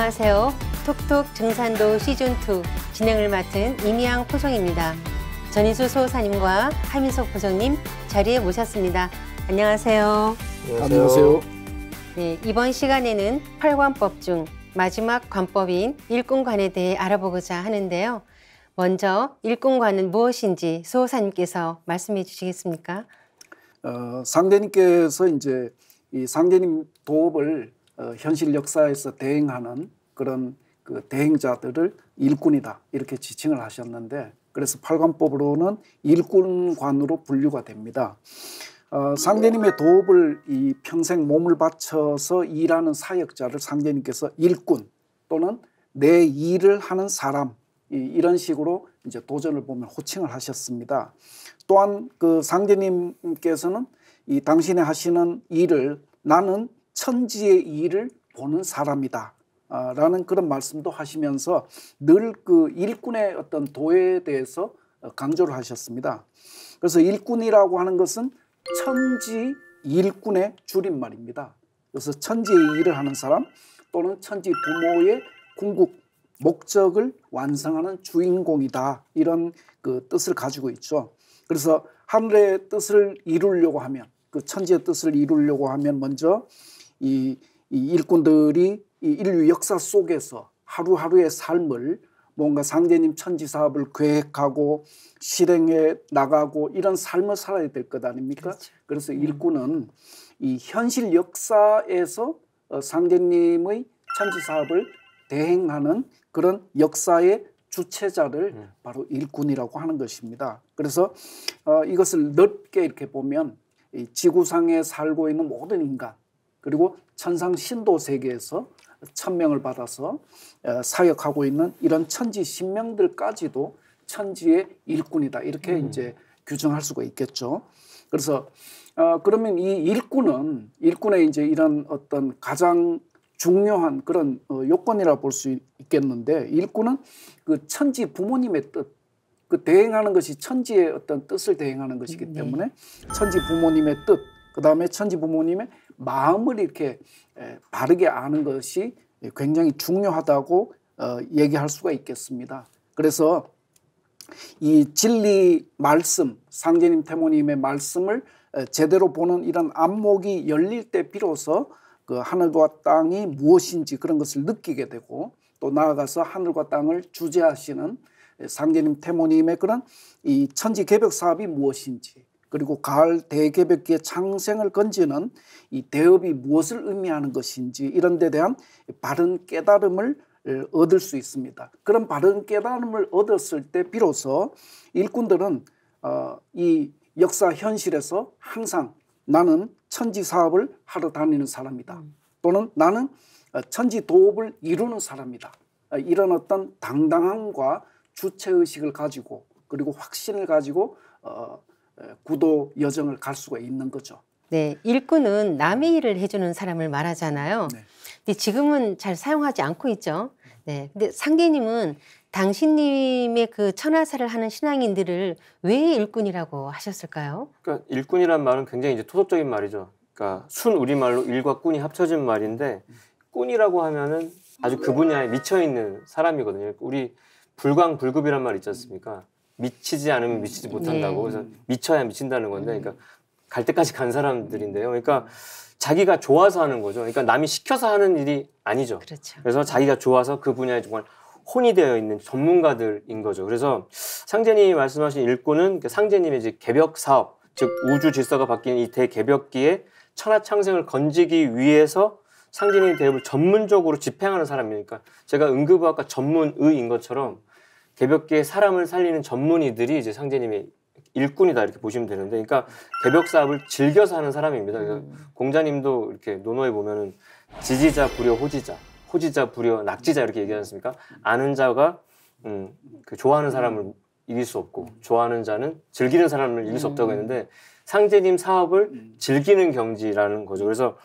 안녕하세요. 톡톡 증산도 시즌2 진행을 맡은 이미양 포성입니다. 전희수 소호사님과 하민석 포성님 자리에 모셨습니다. 안녕하세요. 안녕하세요. 네, 이번 시간에는 팔관법 중 마지막 관법인 일꾼관에 대해 알아보고자 하는데요. 먼저 일꾼관은 무엇인지 소호사님께서 말씀해 주시겠습니까? 어, 상대님께서 이제 이 상대님 도업을 어, 현실 역사에서 대행하는 그런 그 대행자들을 일꾼이다 이렇게 지칭을 하셨는데 그래서 팔관법으로는 일꾼관으로 분류가 됩니다. 어, 상제님의 도업을 이 평생 몸을 바쳐서 일하는 사역자를 상제님께서 일꾼 또는 내 일을 하는 사람 이, 런 식으로 이제 도전을 보면 호칭을 하셨습니다. 또한 그 상제님께서는 이 당신이 하시는 일을 나는 천지의 일을 보는 사람이다. 아, 라는 그런 말씀도 하시면서 늘 그 일꾼의 어떤 도에 대해서 어, 강조를 하셨습니다. 그래서 일꾼이라고 하는 것은 천지 일꾼의 줄임말입니다. 그래서 천지의 일을 하는 사람 또는 천지 부모의 궁극 목적을 완성하는 주인공이다 이런 그 뜻을 가지고 있죠. 그래서 하늘의 뜻을 이루려고 하면 그 천지의 뜻을 이루려고 하면 먼저 이, 이 일꾼들이 이 인류 역사 속에서 하루하루의 삶을 뭔가 상제님 천지 사업을 계획하고 실행해 나가고 이런 삶을 살아야 될 것 아닙니까? 그렇죠. 그래서 음. 일꾼은 이 현실 역사에서 어, 상제님의 천지 사업을 대행하는 그런 역사의 주체자를 음. 바로 일꾼이라고 하는 것입니다. 그래서 어, 이것을 넓게 이렇게 보면 지구상에 살고 있는 모든 인간 그리고 천상 신도 세계에서 천명을 받아서 어, 사역하고 있는 이런 천지 신명들까지도 천지의 일꾼이다 이렇게 음. 이제 규정할 수가 있겠죠. 그래서 어, 그러면 이 일꾼은 일꾼의 이제 이런 어떤 가장 중요한 그런 어, 요건이라 볼 수 있겠는데 일꾼은 그 천지 부모님의 뜻. 그 대행하는 것이 천지의 어떤 뜻을 대행하는 것이기 음, 네. 때문에 네. 천지 부모님의 뜻, 그 다음에 천지 부모님의 마음을 이렇게 바르게 아는 것이 굉장히 중요하다고 어, 얘기할 수가 있겠습니다. 그래서 이 진리 말씀, 상제님 태모님의 말씀을 제대로 보는 이런 안목이 열릴 때 비로소 그 하늘과 땅이 무엇인지 그런 것을 느끼게 되고 또 나아가서 하늘과 땅을 주재하시는 상제님 태모님의 그런 이 천지 개벽 사업이 무엇인지 그리고 가을 대개벽기의 창생을 건지는 이 대업이 무엇을 의미하는 것인지 이런 데 대한 바른 깨달음을 얻을 수 있습니다. 그런 바른 깨달음을 얻었을 때 비로소 일꾼들은 어, 이 역사 현실에서 항상 나는 천지 사업을 하러 다니는 사람이다. 음. 또는 나는 어, 천지 도업을 이루는 사람이다. 어, 이런 어떤 당당함과 주체의식을 가지고 그리고 확신을 가지고 어, 구도 여정을 갈 수가 있는 거죠. 네, 일꾼은 남의 일을 해주는 사람을 말하잖아요. 네. 지금은 잘 사용하지 않고 있죠. 네, 근데 상계님은 당신님의 그 천하사를 하는 신앙인들을 왜 일꾼이라고 하셨을까요? 그러니까 일꾼이란 말은 굉장히 이제 토속적인 말이죠. 그러니까 순 우리말로 일과 꾼이 합쳐진 말인데 꾼이라고 하면은 아주 그 분야에 미쳐 있는 사람이거든요. 우리 불광불급이란 말 있지 않습니까? 미치지 않으면 미치지 못한다고 네. 그래서 미쳐야 미친다는 건데 그러니까 갈 때까지 간 사람들인데요. 그러니까 자기가 좋아서 하는 거죠. 그러니까 남이 시켜서 하는 일이 아니죠. 그렇죠. 그래서 자기가 좋아서 그 분야에 정말 혼이 되어 있는 전문가들인 거죠. 그래서 상재님이 말씀하신 일꾼은 그 상재님의 이제 개벽 사업, 즉 우주 질서가 바뀐 이 대개벽기에 천하창생을 건지기 위해서 상재님 대업을 전문적으로 집행하는 사람이니까 그러니까 제가 응급의학과 전문의인 것처럼 개벽기에 사람을 살리는 전문의들이 이제 상재님의 일꾼이다 이렇게 보시면 되는데, 그러니까 개벽 사업을 즐겨서 하는 사람입니다. 그러니까 음. 공자님도 이렇게 논어에 보면은 지지자 부려 호지자, 호지자 부려 낙지자 이렇게 얘기하지 않습니까? 아는 자가 음, 그 좋아하는 사람을 이길 수 없고 좋아하는 자는 즐기는 사람을 이길 수 없다고 음. 했는데 상재님 사업을 음. 즐기는 경지라는 거죠. 그래서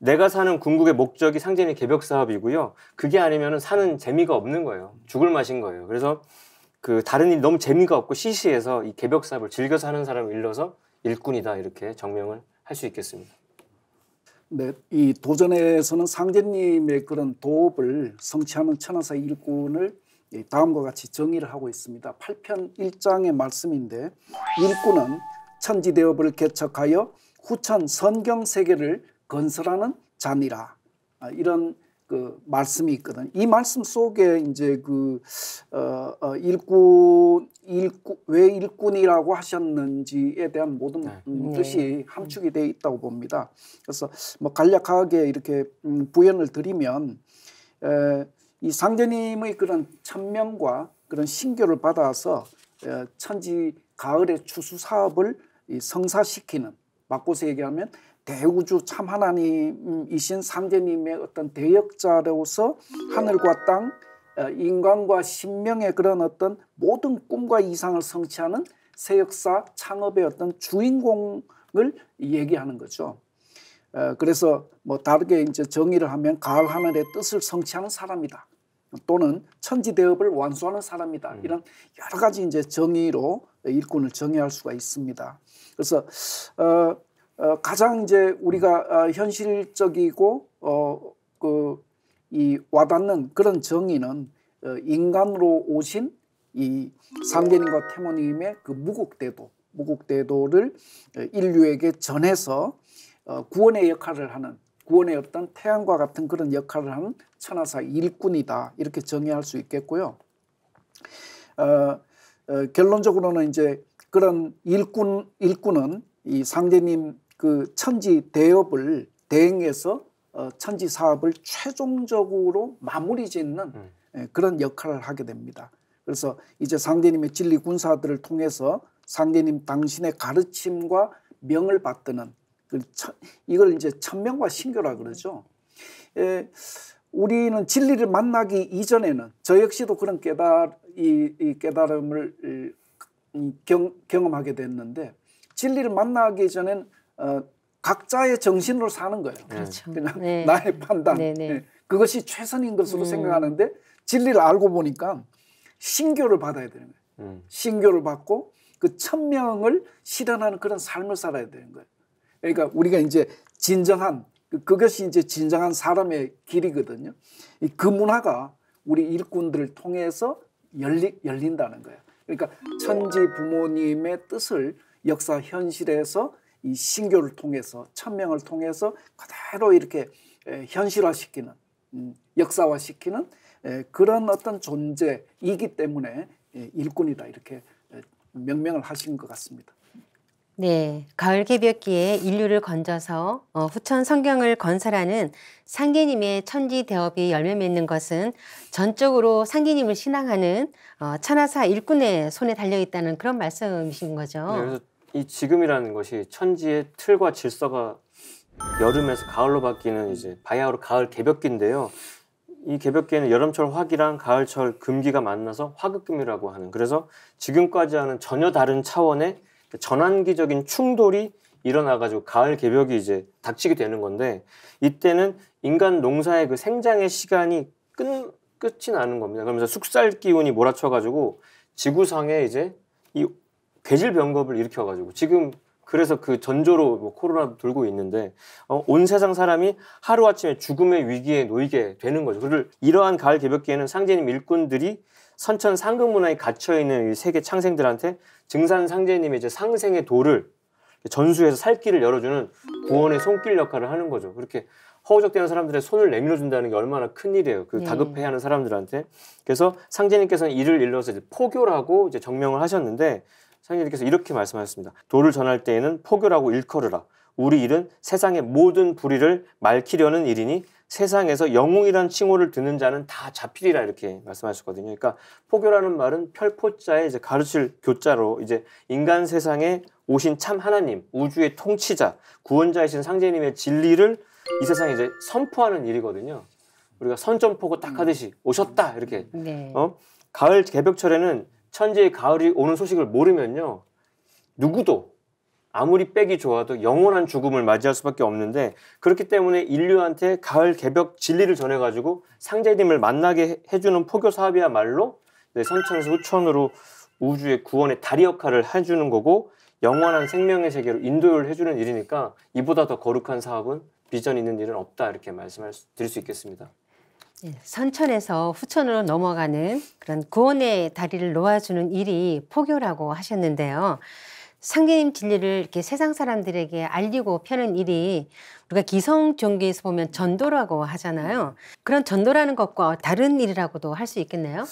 내가 사는 궁극의 목적이 상진이 개벽 사업이고요. 그게 아니면 사는 재미가 없는 거예요. 죽을 맛인 거예요. 그래서 그 다른 일 너무 재미가 없고 시시해서 이 개벽 사업을 즐겨서 는 사람을 일러서 일꾼이다 이렇게 정명을 할 수 있겠습니다. 네, 이 도전에서는 상제님의 그런 도업을 성취하는 천하사 일꾼을 다음과 같이 정의를 하고 있습니다. 8편 1장의 말씀인데 일꾼은 천지대업을 개척하여 후천 선경 세계를 건설하는 잔니라 아, 이런 그 말씀이 있거든. 이 말씀 속에 이제 그 어, 어, 일꾼 일꾼 왜 일꾼이라고 하셨는지에 대한 모든 네. 음, 네. 뜻이 함축이 되어 있다고 봅니다. 그래서 뭐 간략하게 이렇게 음, 부연을 드리면 에, 이 상제님의 그런 천명과 그런 신교를 받아서 에, 천지 가을의 추수 사업을 이 성사시키는 바꿔서 얘기하면 대우주 참 하나님이신 상제님의 어떤 대역자로서 하늘과 땅, 어, 인간과 신명의 그런 어떤 모든 꿈과 이상을 성취하는 새 역사 창업의 어떤 주인공을 얘기하는 거죠. 어, 그래서 뭐 다르게 이제 정의를 하면 가을 하늘의 뜻을 성취하는 사람이다. 또는 천지 대업을 완수하는 사람이다. 음. 이런 여러 가지 이제 정의로 일꾼을 정의할 수가 있습니다. 그래서 어 어, 가장 이제 우리가 어, 현실적이고 어, 그이 와닿는 그런 정의는 어, 인간으로 오신 이상대님과 태모님의 그 무국대도 무국대도를 인류에게 전해서 구원의 역할을 하는 구원의 어떤 태양과 같은 그런 역할을 하는 천하사 일꾼이다 이렇게 정의할 수 있겠고요. 어, 어, 결론적으로는 이제 그런 일꾼 일꾼은 이 상대님 그 천지 대업을 대행해서 어, 천지 사업을 최종적으로 마무리 짓는 음. 예, 그런 역할을 하게 됩니다. 그래서 이제 상대님의 진리 군사들을 통해서 상대님 당신의 가르침과 명을 받드는 그 천, 이걸 이제 천명과 신교라 그러죠. 에, 예, 우리는 진리를 만나기 이전에는 저 역시도 그런 깨달 이, 이 깨달음을 이, 경, 경험하게 됐는데 진리를 만나기 전엔 어, 각자의 정신으로 사는 거예요. 네. 그렇죠. 그냥 네. 나의 판단. 네, 네. 예. 그것이 최선인 것으로 음. 생각하는데 진리를 알고 보니까 신교를 받아야 되는 거예요. 음. 신교를 받고 그 천명을 실현하는 그런 삶을 살아야 되는 거예요. 그러니까 우리가 이제 진정한 그, 그것이 이제 진정한 사람의 길이거든요. 그 문화가 우리 일꾼들을 통해서 열리, 열린다는 거예요. 그러니까 천지 부모님의 뜻을 역사 현실에서 이 신교를 통해서 천명을 통해서 그대로 이렇게 현실화시키는 음, 역사화시키는 그런 어떤 존재이기 때문에 예, 일꾼이다 이렇게 명명을 하신 것 같습니다. 네, 가을 개벽기에 인류를 건져서 어, 후천 성경을 건설하는 상계님의 천지 대업이 열매 맺는 것은 전적으로 상계님을 신앙하는 어, 천하사 일꾼의 손에 달려 있다는 그런 말씀이신 거죠. 네, 그래서 이 지금이라는 것이 천지의 틀과 질서가 여름에서 가을로 바뀌는 이제 바야흐로 가을 개벽기인데요. 이 개벽기에는 여름철 화기랑 가을철 금기가 만나서 화극금이라고 하는 그래서 지금까지 와는 전혀 다른 차원의 그 전환기적인 충돌이 일어나가지고 가을 개벽이 이제 닥치게 되는 건데 이때는 인간 농사의 그 생장의 시간이 끝 끝이 나는 겁니다. 그러면서 숙살 기운이 몰아쳐가지고 지구상에 이제 이 괴질 병겁을 일으켜가지고 지금 그래서 그 전조로 뭐 코로나 도 돌고 있는데 어, 온 세상 사람이 하루 아침에 죽음의 위기에 놓이게 되는 거죠. 그를 이러한 가을 개벽기에는 상제님 일꾼들이 선천 상극 문화에 갇혀 있는 세계 창생들한테 증산 상제님의 이제 상생의 도를 전수해서 살 길을 열어주는 구원의 손길 역할을 하는 거죠. 그렇게 허우적대는 사람들의 손을 내밀어 준다는 게 얼마나 큰 일이에요. 그 네. 다급해하는 사람들한테. 그래서 상제님께서는 이를 일러서 이제 포교라고 이제 정명을 하셨는데 상장님께서 이렇게 말씀하셨습니다. 도를 전할 때에는 포교라고 일컬으라. 우리 일은 세상의 모든 불의를 말키려는 일이니 세상에서 영웅이란 칭호를 듣는 자는 다 잡히리라 이렇게 말씀하셨거든요. 그러니까 포교라는 말은 펼포자에 이제 가르칠 교자로 이제 인간 세상에 오신 참 하나님, 우주의 통치자, 구원자이신 상제님의 진리를 이 세상에 이제 선포하는 일이거든요. 우리가 선전포고 딱 하듯이 오셨다 이렇게. 네. 어? 가을 개벽철에는 천지의 가을이 오는 소식을 모르면요. 누구도 아무리 빼기 좋아도 영원한 죽음을 맞이할 수밖에 없는데 그렇기 때문에 인류한테 가을 개벽 진리를 전해가지고 상제님을 만나게 해주는 포교 사업이야말로 선천에서 후천으로 우주의 구원의 다리 역할을 해주는 거고 영원한 생명의 세계로 인도를 해주는 일이니까 이보다 더 거룩한 사업은 비전 있는 일은 없다 이렇게 말씀을 드릴 수 있겠습니다. 예, 선천에서 후천으로 넘어가는 그런 구원의 다리를 놓아주는 일이 포교라고 하셨는데요. 상계님 진리를 이렇게 세상 사람들에게 알리고 펴는 일이 우리가 기성 종교에서 보면 전도라고 하잖아요. 그런 전도라는 것과 다른 일이라고도 할 수 있겠네요.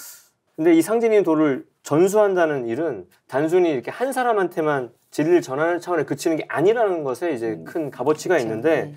근데 이 상제님 도를 전수한다는 일은 단순히 이렇게 한 사람한테만 진리를 전하는 차원에 그치는 게 아니라는 것에 이제 음, 큰 값어치가 그렇죠. 있는데 네.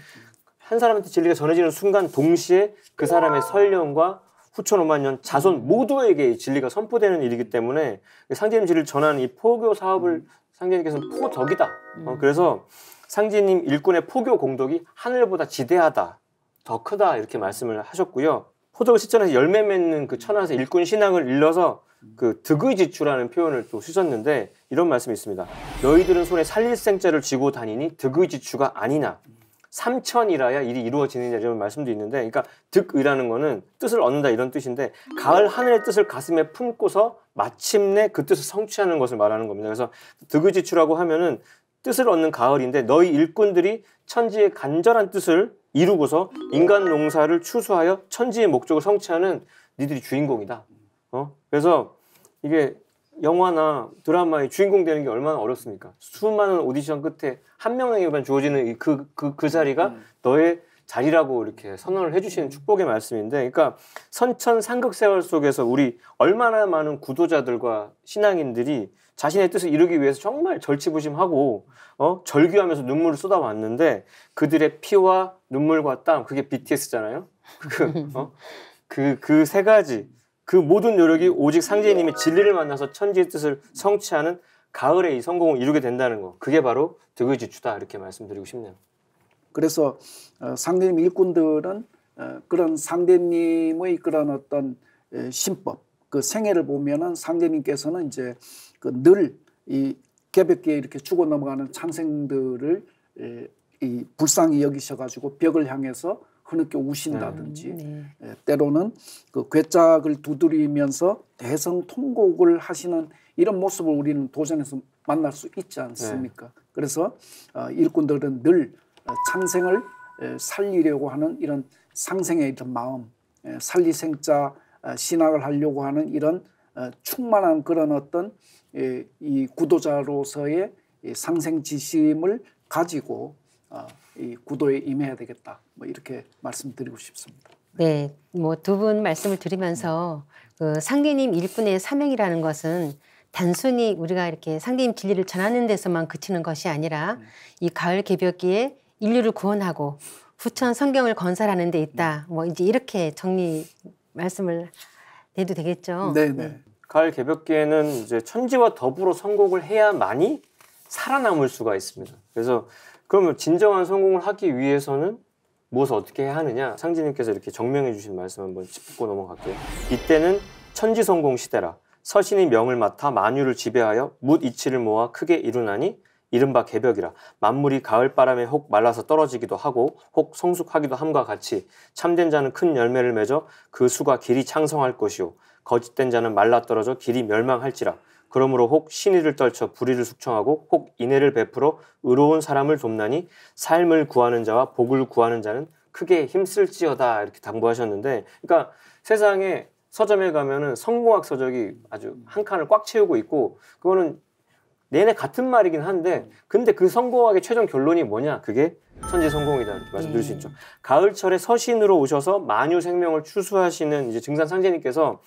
한 사람한테 진리가 전해지는 순간 동시에 그 사람의 설령과 후천 5만 년 자손 모두에게 진리가 선포되는 일이기 때문에 상제님 진리를 전하는 이 포교 사업을 상제님께서는 포덕이다. 어, 음. 그래서 상제님 일꾼의 포교 공덕이 하늘보다 지대하다, 더 크다 이렇게 말씀을 하셨고요. 포덕을 실천해서 열매 맺는 그 천하에서 일꾼 신앙을 일러서 그 득의지추라는 표현을 또 쓰셨는데 이런 말씀이 있습니다. 너희들은 손에 살릴생자를 쥐고 다니니 득의지추가 아니나 삼천이라야 일이 이루어지느냐 이런 말씀도 있는데 그러니까 득의라는 거는 뜻을 얻는다 이런 뜻인데 가을 하늘의 뜻을 가슴에 품고서 마침내 그 뜻을 성취하는 것을 말하는 겁니다. 그래서 득의지추라고 하면은 뜻을 얻는 가을인데 너희 일꾼들이 천지의 간절한 뜻을 이루고서 인간 농사를 추수하여 천지의 목적을 성취하는 니들이 주인공이다. 어? 그래서 이게 영화나 드라마의 주인공 되는 게 얼마나 어렵습니까? 수많은 오디션 끝에 한 명에게만 주어지는 그, 그, 그 자리가 음. 너의 자리라고 이렇게 선언을 해주시는 음. 축복의 말씀인데, 그러니까 선천 상극 세월 속에서 우리 얼마나 많은 구도자들과 신앙인들이 자신의 뜻을 이루기 위해서 정말 절치부심하고 어? 절규하면서 눈물을 쏟아왔는데 그들의 피와 눈물과 땀 그게 BTS잖아요. 그그세 어? 그, 그 가지 그 모든 노력이 오직 상제님의 진리를 만나서 천지의 뜻을 성취하는 가을에 이 성공을 이루게 된다는 거. 그게 바로 득의지추다 이렇게 말씀드리고 싶네요. 그래서 어, 상대님 일꾼들은 어, 그런 상대님의 그런 어떤 신법, 그 생애를 보면은 상대님께서는 이제 그늘이 개벽기에 이렇게 죽어 넘어가는 찬생들을 이 불쌍히 여기셔가지고 벽을 향해서 흐느껴 우신다든지 음, 네. 네. 때로는 그 괴짝을 두드리면서 대성 통곡을 하시는 이런 모습을 우리는 도전해서 만날 수 있지 네. 않습니까? 네. 그래서 어, 일꾼들은 늘 창생을 어, 살리려고 하는 이런 상생의 이런 마음, 살리생자 어, 신학을 하려고 하는 이런 충만한 그런 어떤 예, 이 구도자로서의 상생지심을 가지고 이 구도에 임해야 되겠다. 뭐 이렇게 말씀드리고 싶습니다. 네, 뭐 두 분 말씀을 드리면서 그 상대님 일꾼의 사명이라는 것은 단순히 우리가 이렇게 상대님 진리를 전하는 데서만 그치는 것이 아니라 이 가을 개벽기에 인류를 구원하고 부천 성경을 건설하는 데 있다. 뭐 이제 이렇게 정리 말씀을 해도 되겠죠. 네 네. 네. 가을 개벽기에는 이제 천지와 더불어 선곡을 해야만이 살아남을 수가 있습니다. 그래서 그러면 진정한 성공을 하기 위해서는 무엇을 어떻게 하느냐 상진님께서 이렇게 정명해 주신 말씀 한번 짚고 넘어갈게요. 이때는 천지성공 시대라 서신이 명을 맡아 만유를 지배하여 뭇 이치를 모아 크게 이루나니 이른바 개벽이라 만물이 가을바람에 혹 말라서 떨어지기도 하고 혹 성숙하기도 함과 같이 참된 자는 큰 열매를 맺어 그 수가 길이 창성할 것이요 거짓된 자는 말라 떨어져 길이 멸망할지라 그러므로 혹 신의를 떨쳐 불의를 숙청하고 혹 인애를 베풀어 의로운 사람을 돕나니 삶을 구하는 자와 복을 구하는 자는 크게 힘쓸지어다 이렇게 당부하셨는데 그러니까 세상에 서점에 가면은 성공학 서적이 아주 한 칸을 꽉 채우고 있고 그거는 내내 같은 말이긴 한데 음. 근데 그 성공학의 최종 결론이 뭐냐 그게 천지 성공이다 이렇게 말씀드릴 네. 수 있죠 가을철에 서신으로 오셔서 만유 생명을 추수하시는 이제 증산 상제님께서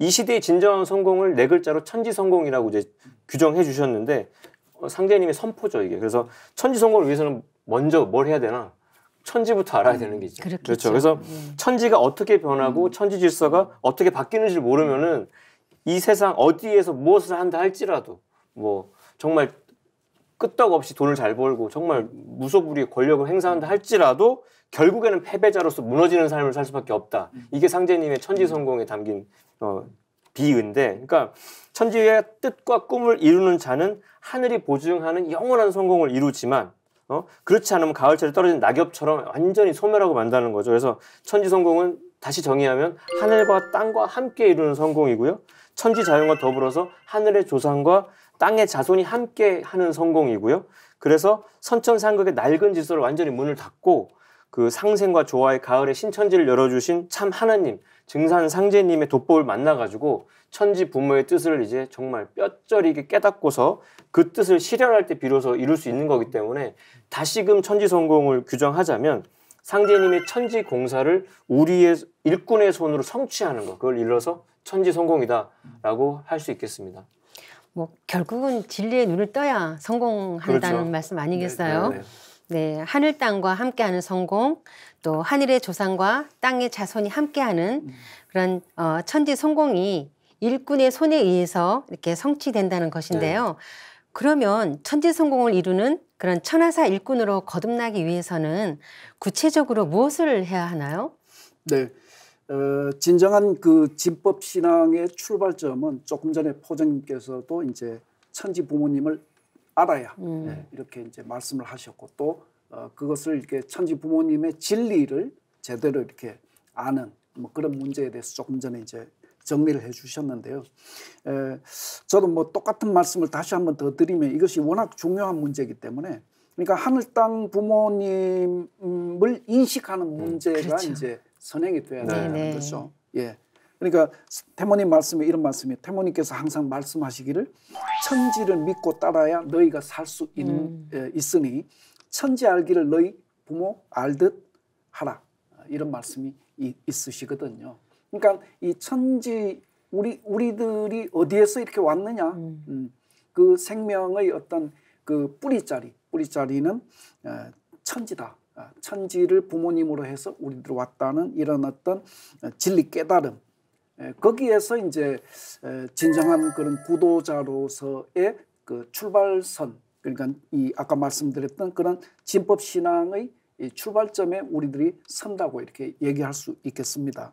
이 시대의 진정한 성공을 네 글자로 천지 성공이라고 이제 규정해 주셨는데 어, 상제님의 선포죠 이게 그래서 천지 성공을 위해서는 먼저 뭘 해야 되나 천지부터 알아야 되는 게 있죠 음, 그렇겠죠. 그렇죠 그래서 예. 천지가 어떻게 변하고 음. 천지 질서가 어떻게 바뀌는지 를 모르면은 이 세상 어디에서 무엇을 한다 할지라도 뭐 정말 끄떡없이 돈을 잘 벌고 정말 무소불위의 권력을 행사한다 할지라도 결국에는 패배자로서 무너지는 삶을 살 수밖에 없다. 이게 상제님의 천지성공에 담긴 어, 비인데, 그러니까 천지의 뜻과 꿈을 이루는 자는 하늘이 보증하는 영원한 성공을 이루지만, 어? 그렇지 않으면 가을철에 떨어진 낙엽처럼 완전히 소멸하고 만다는 거죠. 그래서 천지 성공은 다시 정의하면 하늘과 땅과 함께 이루는 성공이고요. 천지 자연과 더불어서 하늘의 조상과 땅의 자손이 함께 하는 성공이고요. 그래서 선천상극의 낡은 질서를 완전히 문을 닫고 그 상생과 조화의 가을에 신천지를 열어주신 참 하나님, 증산 상제님의 돋보을 만나가지고 천지 부모의 뜻을 이제 정말 뼈저리게 깨닫고서 그 뜻을 실현할 때 비로소 이룰 수 있는 거기 때문에 다시금 천지 성공을 규정하자면 상제님의 천지 공사를 우리의 일꾼의 손으로 성취하는 것, 그걸 일러서 천지 성공이다라고 할 수 있겠습니다. 뭐 결국은 진리의 눈을 떠야 성공한다는 그렇죠. 말씀 아니겠어요? 네, 네, 네, 네, 하늘 땅과 함께하는 성공, 또 하늘의 조상과 땅의 자손이 함께하는 그런 어, 천지 성공이 일꾼의 손에 의해서 이렇게 성취된다는 것인데요. 네. 그러면 천지 성공을 이루는 그런 천하사 일꾼으로 거듭나기 위해서는 구체적으로 무엇을 해야 하나요? 네. 어, 진정한 그 진법 신앙의 출발점은 조금 전에 포장님께서도 이제 천지 부모님을 알아야 음. 네, 이렇게 이제 말씀을 하셨고 또 어, 그것을 이렇게 천지 부모님의 진리를 제대로 이렇게 아는 뭐 그런 문제에 대해서 조금 전에 이제 정리를 해주셨는데요. 에, 저도 뭐 똑같은 말씀을 다시 한번 더 드리면 이것이 워낙 중요한 문제이기 때문에 그러니까 하늘 땅 부모님을 인식하는 음, 문제가 음, 그렇죠. 이제 선행이 돼야 네, 되는 네네. 거죠. 예. 그러니까 태모님 말씀에 이런 말씀이 태모님께서 항상 말씀하시기를 천지를 믿고 따라야 너희가 살수 음. 에, 예, 있으니 천지 알기를 너희 부모 알듯 하라 이런 말씀이 이, 있으시거든요. 그러니까 이 천지 우리 우리들이 어디에서 이렇게 왔느냐 음. 음, 그 생명의 어떤 그 뿌리자리 뿌리자리는 에, 어, 천지다 아, 천지를 부모님으로 해서 우리들 왔다는 이런 어떤 진리 깨달음 거기에서 이제 진정한 그런 구도자로서의 그 출발선 그러니까 이 아까 말씀드렸던 그런 진법 신앙의 출발점에 우리들이 선다고 이렇게 얘기할 수 있겠습니다.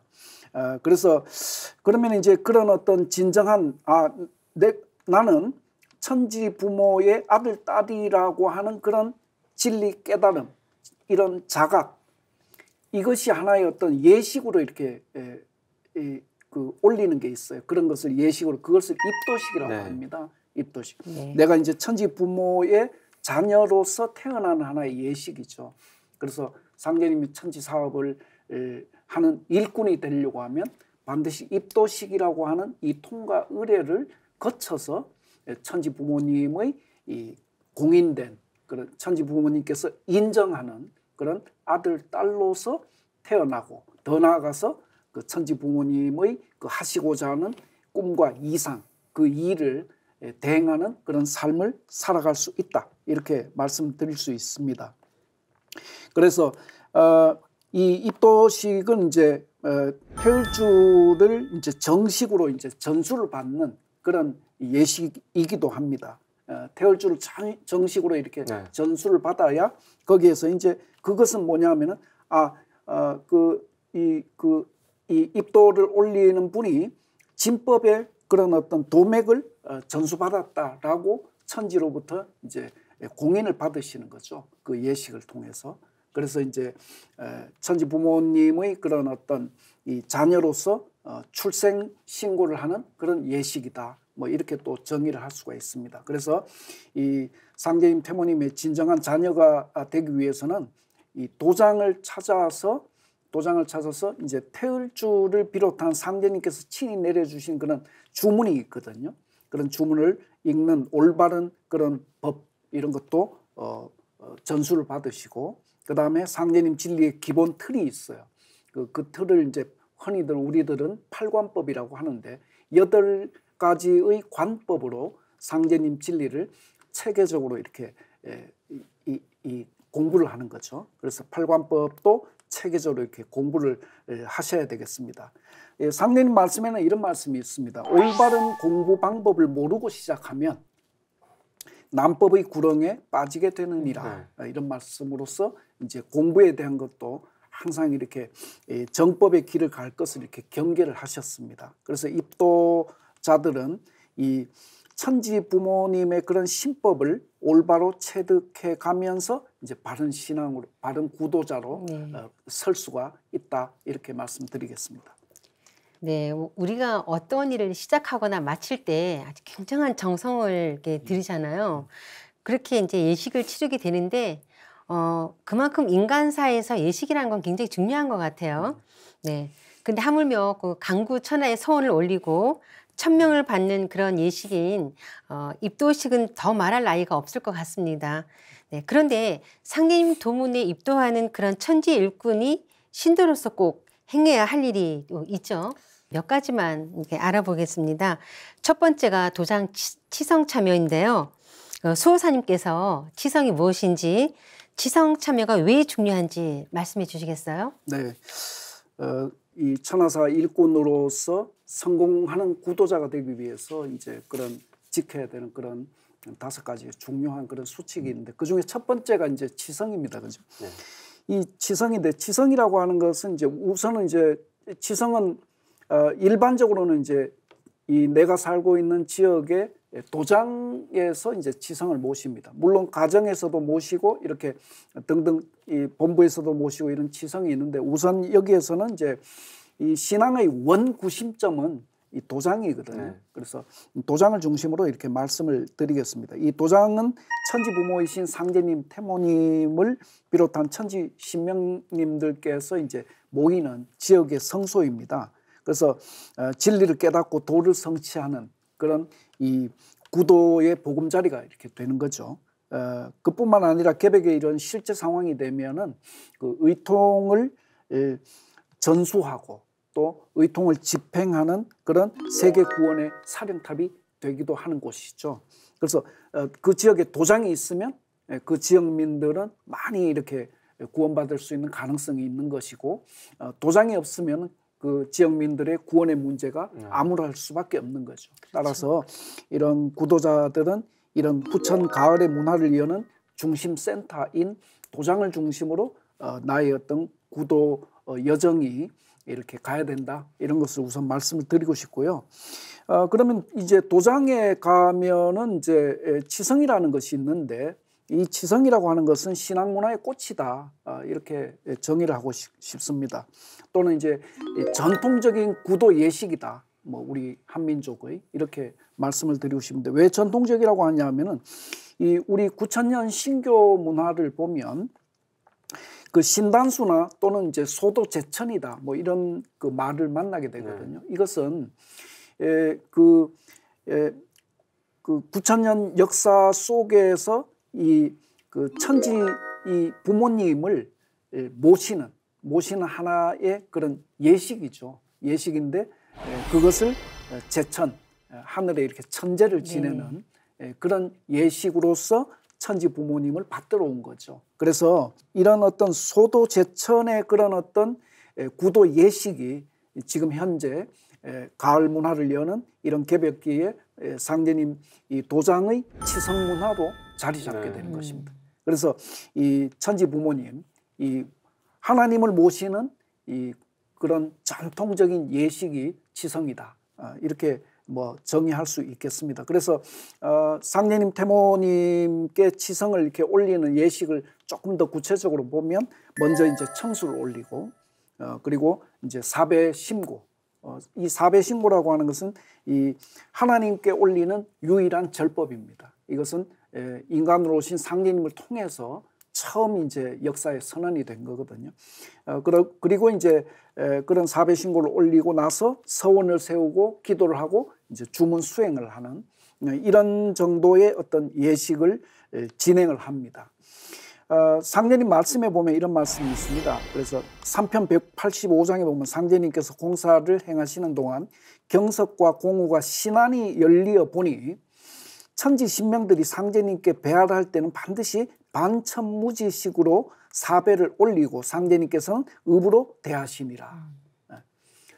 아, 그래서 그러면 이제 그런 어떤 진정한 아 내, 나는 천지 부모의 아들 딸이라고 하는 그런 진리 깨달음 이런 자각 이것이 하나의 어떤 예식으로 이렇게 에, 에, 그 올리는 게 있어요. 그런 것을 예식으로 그것을 입도식이라고 네. 합니다. 입도식. 네. 내가 이제 천지 부모의 자녀로서 태어난 하나의 예식이죠. 그래서 상제님이 천지 사업을 에, 하는 일꾼이 되려고 하면 반드시 입도식이라고 하는 이 통과 의례를 거쳐서 천지 부모님의 이 공인된 그런 천지 부모님께서 인정하는 그런 아들 딸로서 태어나고 더 나아가서 그 천지 부모님의 그 하시고자 하는 꿈과 이상 그 일을 예, 대행하는 그런 삶을 살아갈 수 있다 이렇게 말씀드릴 수 있습니다. 그래서 어, 이 입도식은 이제 어, 폐율주를 이제 정식으로 이제 전수를 받는 그런 예식이기도 합니다. 어, 태열주를 정식으로 이렇게 네. 전수를 받아야 거기에서 이제 그것은 뭐냐면은 아, 어, 그, 이, 그, 이 입도를 올리는 분이 진법의 그런 어떤 도맥을 어, 전수받았다라고 천지로부터 이제 공인을 받으시는 거죠. 그 예식을 통해서. 그래서 이제 천지 부모님의 그런 어떤 이 자녀로서 어, 출생 신고를 하는 그런 예식이다. 뭐 이렇게 또 정의를 할 수가 있습니다. 그래서 이 상계임 태모님의 진정한 자녀가 되기 위해서는 이 도장을 찾아서 도장을 찾아서 이제 태을주를 비롯한 상제님께서 친히 내려주신 그런 주문이 있거든요. 그런 주문을 읽는 올바른 그런 법 이런 것도 어, 어, 전수를 받으시고 그 다음에 상제님 진리의 기본 틀이 있어요. 그, 그 틀을 이제 흔히들 우리들은 팔관법이라고 하는데 여덟 가지의 관법으로 상제님 진리를 체계적으로 이렇게 에, 예, 이, 이, 공부를 하는 거죠. 그래서 팔관법도 체계적으로 이렇게 공부를 하셔야 되겠습니다. 예, 상례님 말씀에는 이런 말씀이 있습니다. 올바른 공부 방법을 모르고 시작하면 남법의 구렁에 빠지게 되느니라 네. 아, 이런 말씀으로서 이제 공부에 대한 것도 항상 이렇게 정법의 길을 갈 것을 이렇게 경계를 하셨습니다. 그래서 입도자들은 이 천지 부모님의 그런 신법을 올바로 체득해 가면서 이제 바른 신앙으로 바른 구도자로 네. 어, 설 수가 있다 이렇게 말씀드리겠습니다. 네, 우리가 어떤 일을 시작하거나 마칠 때 아주 굉장한 정성을 이렇게 음. 들이잖아요. 그렇게 이제 예식을 치르게 되는데 어, 그만큼 인간사에서 예식이라는 건 굉장히 중요한 것 같아요. 음. 네. 근데 하물며 그 강구 천하의 서원을 올리고 천명을 받는 그런 예식인 어, 입도식은 더 말할 나이가 없을 것 같습니다. 네, 그런데 상림 도문에 입도하는 그런 천지 일꾼이 신도로서 꼭 행해야 할 일이 있죠. 몇 가지만 이렇게 알아보겠습니다. 첫 번째가 도장 치성 참여인데요. 어, 수호사님께서 치성이 무엇인지 치성 참여가 왜 중요한지 말씀해 주시겠어요? 네. 어, 이 천하사 일꾼으로서 성공하는 구도자가 되기 위해서 이제 그런 지켜야 되는 그런 다섯 가지 중요한 그런 수칙이 있는데 그 중에 첫 번째가 이제 지성입니다 그죠? 네. 이지성인데지성이라고 하는 것은 이제 우선은 이제 지성은 어, 일반적으로는 이제 이 내가 살고 있는 지역에 예, 도장에서 이제 치상을 모십니다. 물론 가정에서도 모시고 이렇게 등등 이 본부에서도 모시고 이런 치상이 있는데 우선 여기에서는 이제 이 신앙의 원 구심점은 이 도장이거든요. 네. 그래서 도장을 중심으로 이렇게 말씀을 드리겠습니다. 이 도장은 천지 부모이신 상제님, 태모님을 비롯한 천지 신명님들께서 이제 모이는 지역의 성소입니다. 그래서 어, 진리를 깨닫고 도를 성취하는 그런 이 구도의 보금자리가 이렇게 되는 거죠. 어, 그뿐만 아니라 개백의 이런 실제 상황이 되면은 그 의통을 전수하고 또 의통을 집행하는 그런 세계 구원의 사령탑이 되기도 하는 곳이죠. 그래서 어, 그 지역에 도장이 있으면 그 지역민들은 많이 이렇게 구원받을 수 있는 가능성이 있는 것이고 어, 도장이 없으면 그 지역민들의 구원의 문제가 네. 암울할 수밖에 없는 거죠. 그렇죠. 따라서 이런 구도자들은 이런 부천 가을의 문화를 이어는 중심 센터인 도장을 중심으로 어, 나의 어떤 구도 어, 여정이 이렇게 가야 된다 이런 것을 우선 말씀을 드리고 싶고요. 어, 그러면 이제 도장에 가면은 이제 치성이라는 것이 있는데 이 지성이라고 하는 것은 신앙 문화의 꽃이다 아, 이렇게 정의를 하고 싶습니다. 또는 이제 전통적인 구도 예식이다. 뭐 우리 한민족의 이렇게 말씀을 드리고 싶은데 왜 전통적이라고 하냐면은 이 우리 9천년 신교 문화를 보면 그 신단수나 또는 이제 소도 제천이다 뭐 이런 그 말을 만나게 되거든요. 네. 이것은 에그에그 9천년 그 역사 속에서 이그 천지 이 부모님을 예, 모시는 모시는 하나의 그런 예식이죠. 예식인데 예, 그것을 예, 제천 하늘에 이렇게 천재를 네. 지내는 네. 그런 예식으로서 천지 부모님을 받들어 온 거죠. 그래서 이런 어떤 소도 제천의 그런 어떤 구도 예식이 지금 현재 가을 문화를 여는 이런 개벽기에 상제님 이 도장의 치성 문화로 자리 잡게 네. 되는 것입니다. 그래서 이 천지 부모님 이 하나님을 모시는 이 그런 전통적인 예식이 치성이다 아, 이렇게 뭐 정의할 수 있겠습니다. 그래서 어, 상례님 태모님께 치성을 이렇게 올리는 예식을 조금 더 구체적으로 보면 먼저 이제 청수를 올리고 어, 그리고 이제 사배 신고 어, 이 사배 신고라고 하는 것은 이 하나님께 올리는 유일한 절법입니다. 이것은 인간으로 오신 상제님을 통해서 처음 이제 역사에 선언이 된 거거든요. 어, 그리고 이제 그런 사배 신고를 올리고 나서 서원을 세우고 기도를 하고 이제 주문 수행을 하는 어, 이런 정도의 어떤 예식을 진행을 합니다. 어, 상제님 말씀에 보면 이런 말씀이 있습니다. 그래서 3편 185장에 보면 상제님께서 공사를 행하시는 동안 경석과 공우가 신안이 열리어 보니 천지 신명들이 상제님께 배하할 때는 반드시 반천무지식으로 사배를 올리고 상제님께서는 읍으로 대하심이라. 네.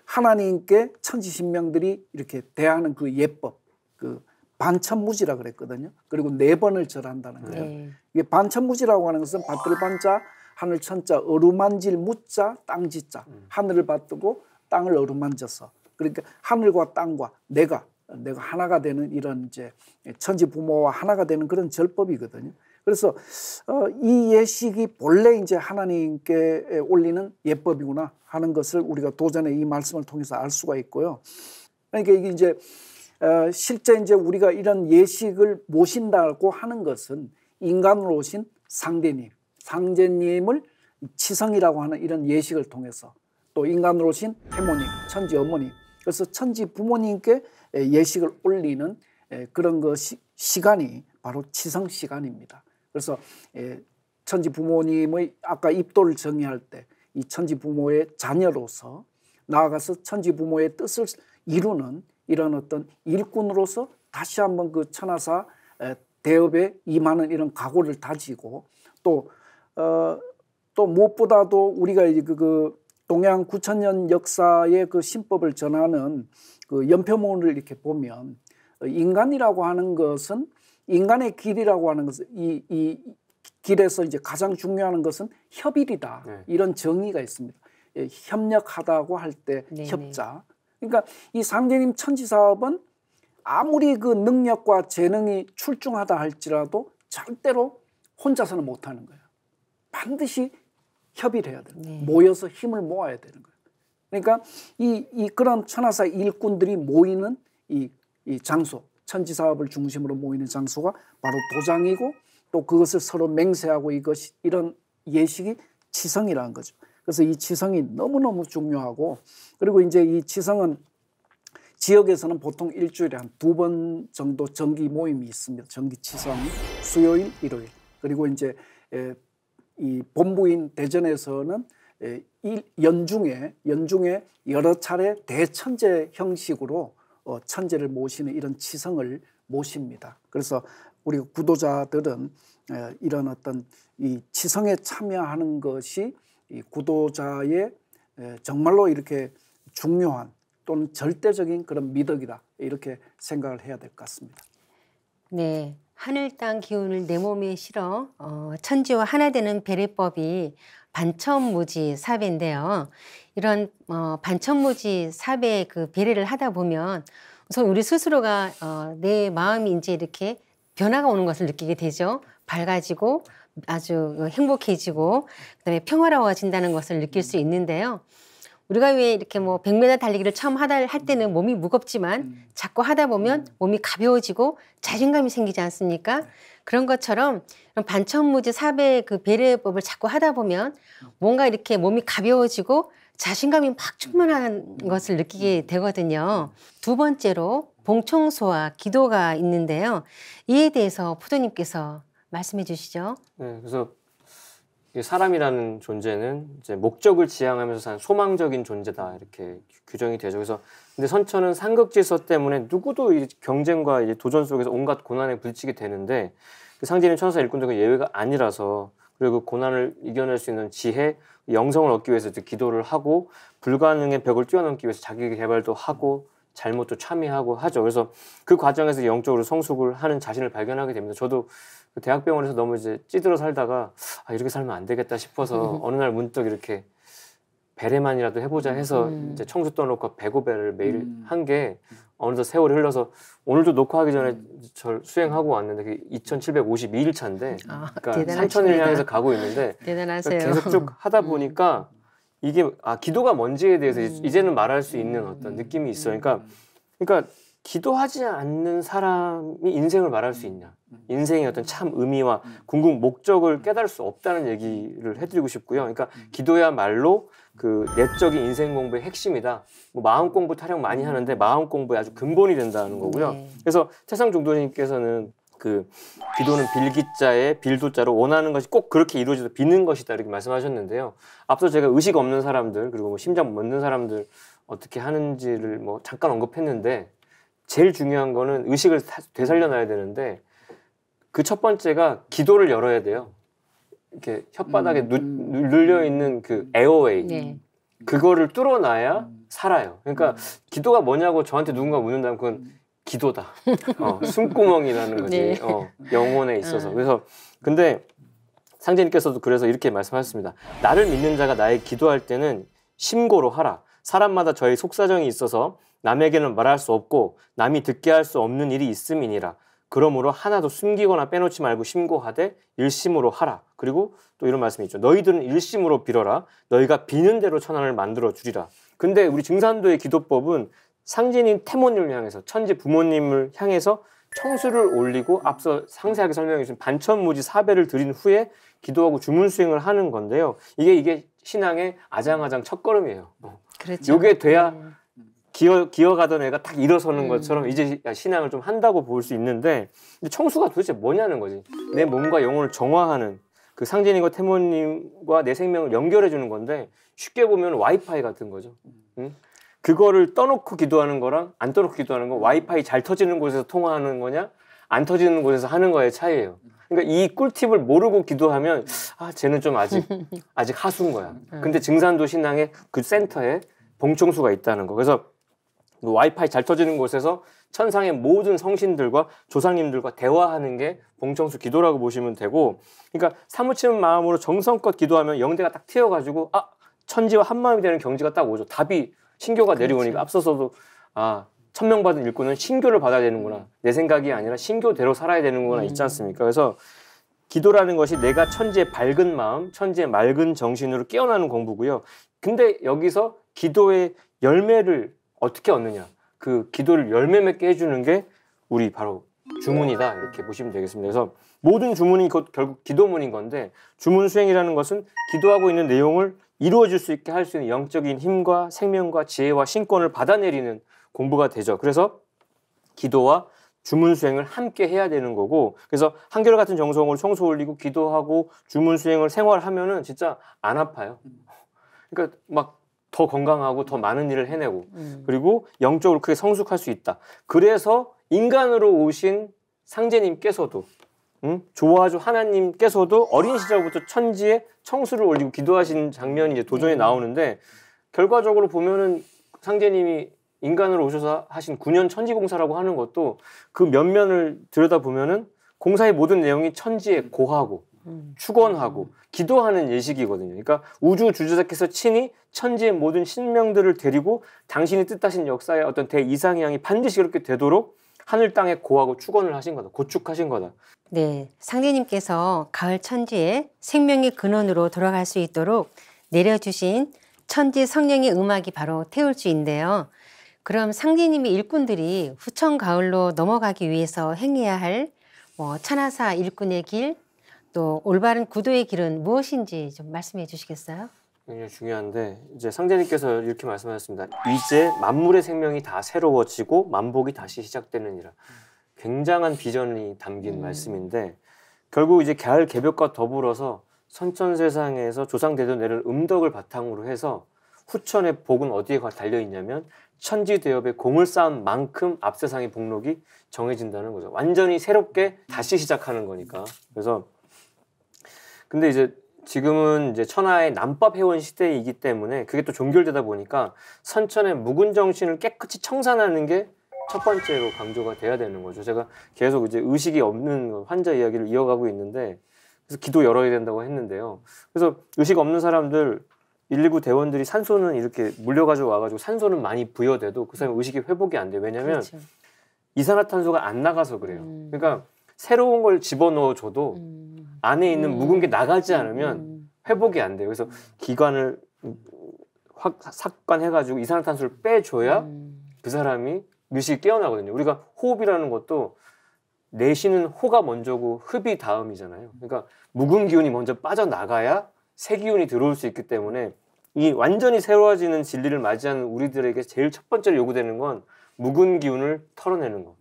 하나님께 천지 신명들이 이렇게 대하는 그 예법, 그 반천무지라 그랬거든요. 그리고 네 번을 절한다는 거예요. 네. 이게 반찬무지라고 하는 것은 밭을 반자, 하늘 천자, 어루만질 무자, 땅지자. 음. 하늘을 받들고 땅을 어루만져서. 그러니까 하늘과 땅과 내가 내가 하나가 되는 이런 이제 천지 부모와 하나가 되는 그런 절법이거든요. 그래서 어, 이 예식이 본래 이제 하나님께 올리는 예법이구나 하는 것을 우리가 도전의 이 말씀을 통해서 알 수가 있고요. 그러니까 이게 이제 어, 실제 이제 우리가 이런 예식을 모신다고 하는 것은 인간으로 오신 상대님, 상제님을 치성이라고 하는 이런 예식을 통해서 또 인간으로 오신 해모님, 천지 어머님, 그래서 천지 부모님께 예식을 올리는 그런 것이 그 시간이 바로 치성 시간입니다. 그래서 천지 부모님의 아까 입도를 정의할 때 이 천지 부모의 자녀로서 나아가서 천지 부모의 뜻을 이루는 이런 어떤 일꾼으로서 다시 한번 그 천하사 대업에 임하는 이런 각오를 다지고 또, 어, 또 무엇보다도 우리가 그, 그 동양 9천년 역사의 그 신법을 전하는 그 연표문을 이렇게 보면 인간이라고 하는 것은 인간의 길이라고 하는 것은 이, 이 길에서 이제 가장 중요한 것은 협일이다. 네. 이런 정의가 있습니다. 예, 협력하다고 할때 네, 네. 협자. 그러니까 이 상계님 천지 사업은 아무리 그 능력과 재능이 출중하다 할지라도 절대로 혼자서는 못하는 거예요. 반드시 협의를 해야 되요 네. 모여서 힘을 모아야 되는 거예요. 그러니까 이, 이 그런 천하사 일꾼들이 모이는 이, 이 장소, 천지 사업을 중심으로 모이는 장소가 바로 도장이고 또 그것을 서로 맹세하고 이것 이런 예식이 지성이라는 거죠. 그래서 이 지성이 너무너무 중요하고 그리고 이제 이 지성은 지역에서는 보통 일주일에 한 두 번 정도 정기 모임이 있습니다. 정기 지성 수요일, 일요일. 그리고 이제 이 본부인 대전에서는 연중에 연중에 여러 차례 대천재 형식으로 어, 천재를 모시는 이런 지성을 모십니다. 그래서 우리 구도자들은 이런 어떤 이 지성에 참여하는 것이 이 구도자의 정말로 이렇게 중요한 또는 절대적인 그런 미덕이다 이렇게 생각을 해야 될 것 같습니다. 네, 하늘 땅 기운을 내 몸에 실어 어, 천지와 하나 되는 배례법이 반천무지 사배인데요. 이런 어, 반천무지 사배의 그 배례를 하다 보면 우선 우리 스스로가 어, 내 마음이 이제 이렇게 변화가 오는 것을 느끼게 되죠. 밝아지고 아주 행복해지고 그다음에 평화로워진다는 것을 느낄 수 있는데요. 우리가 왜 이렇게 뭐 100m 달리기를 처음 하다 할 때는 몸이 무겁지만 음. 자꾸 하다 보면 음. 몸이 가벼워지고 자신감이 생기지 않습니까? 그런 것처럼 반천무지 사배 그 배려법을 자꾸 하다 보면 뭔가 이렇게 몸이 가벼워지고 자신감이 막 충만한 것을 느끼게 되거든요. 두 번째로 봉청소와 기도가 있는데요. 이에 대해서 포도님께서 말씀해 주시죠. 네, 그래서 사람이라는 존재는 이제 목적을 지향하면서 산 소망적인 존재다 이렇게 규정이 되죠. 그래서 근데 선천은 상극질서 때문에 누구도 이 경쟁과 이 도전 속에서 온갖 고난에 부딪히게 되는데 그 상진인 천사 일꾼들은 예외가 아니라서 그리고 그 고난을 이겨낼 수 있는 지혜, 영성을 얻기 위해서 기도를 하고 불가능의 벽을 뛰어넘기 위해서 자기 개발도 하고 잘못도 참여하고 하죠. 그래서 그 과정에서 영적으로 성숙을 하는 자신을 발견하게 됩니다. 저도 그 대학병원에서 너무 이제 찌들어 살다가 아, 이렇게 살면 안 되겠다 싶어서 어느 날 문득 이렇게 베레만이라도 해보자 음. 해서 음. 이제 청소 떠놓고 배고배를 매일 음. 한게 어느덧 세월이 흘러서 오늘도 녹화하기 전에 저 음. 수행하고 왔는데 그게 2,752일 차인데 아, 그러니까 3,000일 향해서 가고 있는데 그러니까 계속 쭉 하다 음. 보니까 음. 이게 아 기도가 뭔지에 대해서 음. 이제는 말할 수 있는 음. 어떤 느낌이 있어. 그러니까 그러니까 기도하지 않는 사람이 인생을 말할 수 있냐? 음. 음. 인생의 어떤 참 의미와 궁극 목적을 깨달을 수 없다는 얘기를 해드리고 싶고요. 그러니까 기도야말로 그 내적인 인생 공부의 핵심이다. 뭐 마음 공부 타령 많이 하는데 마음 공부에 아주 근본이 된다는 거고요. 네. 그래서 태상 중도님께서는 그 기도는 빌기자에 빌도자로 원하는 것이 꼭 그렇게 이루어져서 비는 것이다 이렇게 말씀하셨는데요. 앞서 제가 의식 없는 사람들 그리고 뭐 심장 못는 사람들 어떻게 하는지를 뭐 잠깐 언급했는데 제일 중요한 거는 의식을 되살려놔야 되는데 그 첫 번째가 기도를 열어야 돼요. 이렇게 혓바닥에 음. 누, 눌려 있는 그 에어웨이 네. 그거를 뚫어놔야 음. 살아요. 그러니까 음. 기도가 뭐냐고 저한테 누군가 묻는다면 그건 음. 기도다. 어, 숨구멍이라는 거지. 네. 어, 영혼에 있어서. 어. 그래서 근데 상제님께서도 그래서 이렇게 말씀하셨습니다. 나를 믿는 자가 나의 기도할 때는 심고로 하라. 사람마다 저의 속사정이 있어서 남에게는 말할 수 없고 남이 듣게 할 수 없는 일이 있음이니라. 그러므로 하나도 숨기거나 빼놓지 말고 심고하되 일심으로 하라. 그리고 또 이런 말씀이 있죠. 너희들은 일심으로 빌어라. 너희가 비는 대로 천안을 만들어 주리라. 근데 우리 증산도의 기도법은 상진인 태모님을 향해서 천지 부모님을 향해서 청수를 올리고 앞서 상세하게 설명해 주신 반천무지 사배를 드린 후에 기도하고 주문 수행을 하는 건데요. 이게 이게 신앙의 아장아장 첫걸음이에요. 어. 그렇죠. 요게 돼야 음. 기어 기어가던 애가 딱 일어서는 음. 것처럼 이제 신앙을 좀 한다고 볼 수 있는데 청수가 도대체 뭐냐는 거지. 내 몸과 영혼을 정화하는 그상진이과 태모님과 내 생명을 연결해 주는 건데 쉽게 보면 와이파이 같은 거죠. 음. 응? 그거를 떠놓고 기도하는 거랑 안 떠놓고 기도하는 거 와이파이 잘 터지는 곳에서 통화하는 거냐 안 터지는 곳에서 하는 거의 차이예요. 그러니까 이 꿀팁을 모르고 기도하면 아 쟤는 좀 아직 아직 하수인 거야. 네. 근데 증산도 신앙의 그 센터에 봉총수가 있다는 거. 그래서 그 와이파이 잘 터지는 곳에서 천상의 모든 성신들과 조상님들과 대화하는 게 봉청수 기도라고 보시면 되고, 그러니까 사무치는 마음으로 정성껏 기도하면 영대가 딱 튀어가지고 아 천지와 한 마음이 되는 경지가 딱 오죠. 답이 신교가 내려오니까 앞서서도 아 천명 받은 일꾼은 신교를 받아야 되는구나 음. 내 생각이 아니라 신교대로 살아야 되는구나 음. 있지 않습니까? 그래서 기도라는 것이 내가 천지의 밝은 마음, 천지의 맑은 정신으로 깨어나는 공부고요. 근데 여기서 기도의 열매를 어떻게 얻느냐? 그 기도를 열매 맺게 해주는 게 우리 바로 주문이다 이렇게 보시면 되겠습니다. 그래서 모든 주문이 결국 기도문인 건데 주문 수행이라는 것은 기도하고 있는 내용을 이루어질 수 있게 할 수 있는 영적인 힘과 생명과 지혜와 신권을 받아내리는 공부가 되죠. 그래서 기도와 주문 수행을 함께 해야 되는 거고 그래서 한결같은 정성으로 청소 올리고 기도하고 주문 수행을 생활하면은 진짜 안 아파요. 그러니까 막 더 건강하고 더 많은 일을 해내고 음. 그리고 영적으로 크게 성숙할 수 있다. 그래서 인간으로 오신 상제님께서도 음? 좋아하죠 하나님께서도 어린 시절부터 천지에 청수를 올리고 기도하신 장면이 이제 도전에 네. 나오는데 결과적으로 보면은 상제님이 인간으로 오셔서 하신 9년 천지공사라고 하는 것도 그 면면을 들여다보면은 공사의 모든 내용이 천지에 고하고 음. 축원하고 기도하는 예식이거든요. 그러니까 우주 주제자께서 친히 천지의 모든 신명들을 데리고 당신이 뜻하신 역사의 어떤 대이상향이 반드시 그렇게 되도록 하늘 땅에 고하고 축원을 하신 거다. 고축하신 거다. 네. 상제님께서 가을 천지에 생명의 근원으로 돌아갈 수 있도록 내려주신 천지 성령의 음악이 바로 태울주인데요. 그럼 상제님의 일꾼들이 후천 가을로 넘어가기 위해서 행해야 할뭐 천하사 일꾼의 길, 또 올바른 구도의 길은 무엇인지 좀 말씀해 주시겠어요? 굉장히 중요한데 이제 상자님께서 이렇게 말씀하셨습니다. 이제 만물의 생명이 다 새로워지고 만복이 다시 시작되느니라. 굉장한 비전이 담긴 음. 말씀인데 결국 이제 개할 개벽과 더불어서 선천 세상에서 조상되던 내를 음덕을 바탕으로 해서 후천의 복은 어디에 달려 있냐면 천지 대업의 공을 쌓은 만큼 앞 세상의 복록이 정해진다는 거죠. 완전히 새롭게 다시 시작하는 거니까. 그래서 근데 이제 지금은 이제 천하의 남법 회원 시대이기 때문에 그게 또 종결되다 보니까 선천의 묵은 정신을 깨끗이 청산하는 게 첫 번째로 강조가 돼야 되는 거죠. 제가 계속 이제 의식이 없는 환자 이야기를 이어가고 있는데 그래서 기도 열어야 된다고 했는데요. 그래서 의식 없는 사람들 119 대원들이 산소는 이렇게 물려가지고 와가지고 산소는 많이 부여돼도 그 사람 의식이 회복이 안 돼. 요 왜냐하면 그렇죠. 이산화탄소가 안 나가서 그래요. 음. 그러니까 새로운 걸 집어넣어줘도 음. 안에 있는 음. 묵은 게 나가지 않으면 음, 음. 회복이 안 돼요. 그래서 기관을 확 삭관해가지고 이산화탄소를 빼줘야 그 사람이 의식이 깨어나거든요. 우리가 호흡이라는 것도 내쉬는 호가 먼저고 흡이 다음이잖아요. 그러니까 묵은 기운이 먼저 빠져나가야 새 기운이 들어올 수 있기 때문에 이 완전히 새로워지는 진리를 맞이하는 우리들에게 제일 첫 번째로 요구되는 건 묵은 기운을 털어내는 것.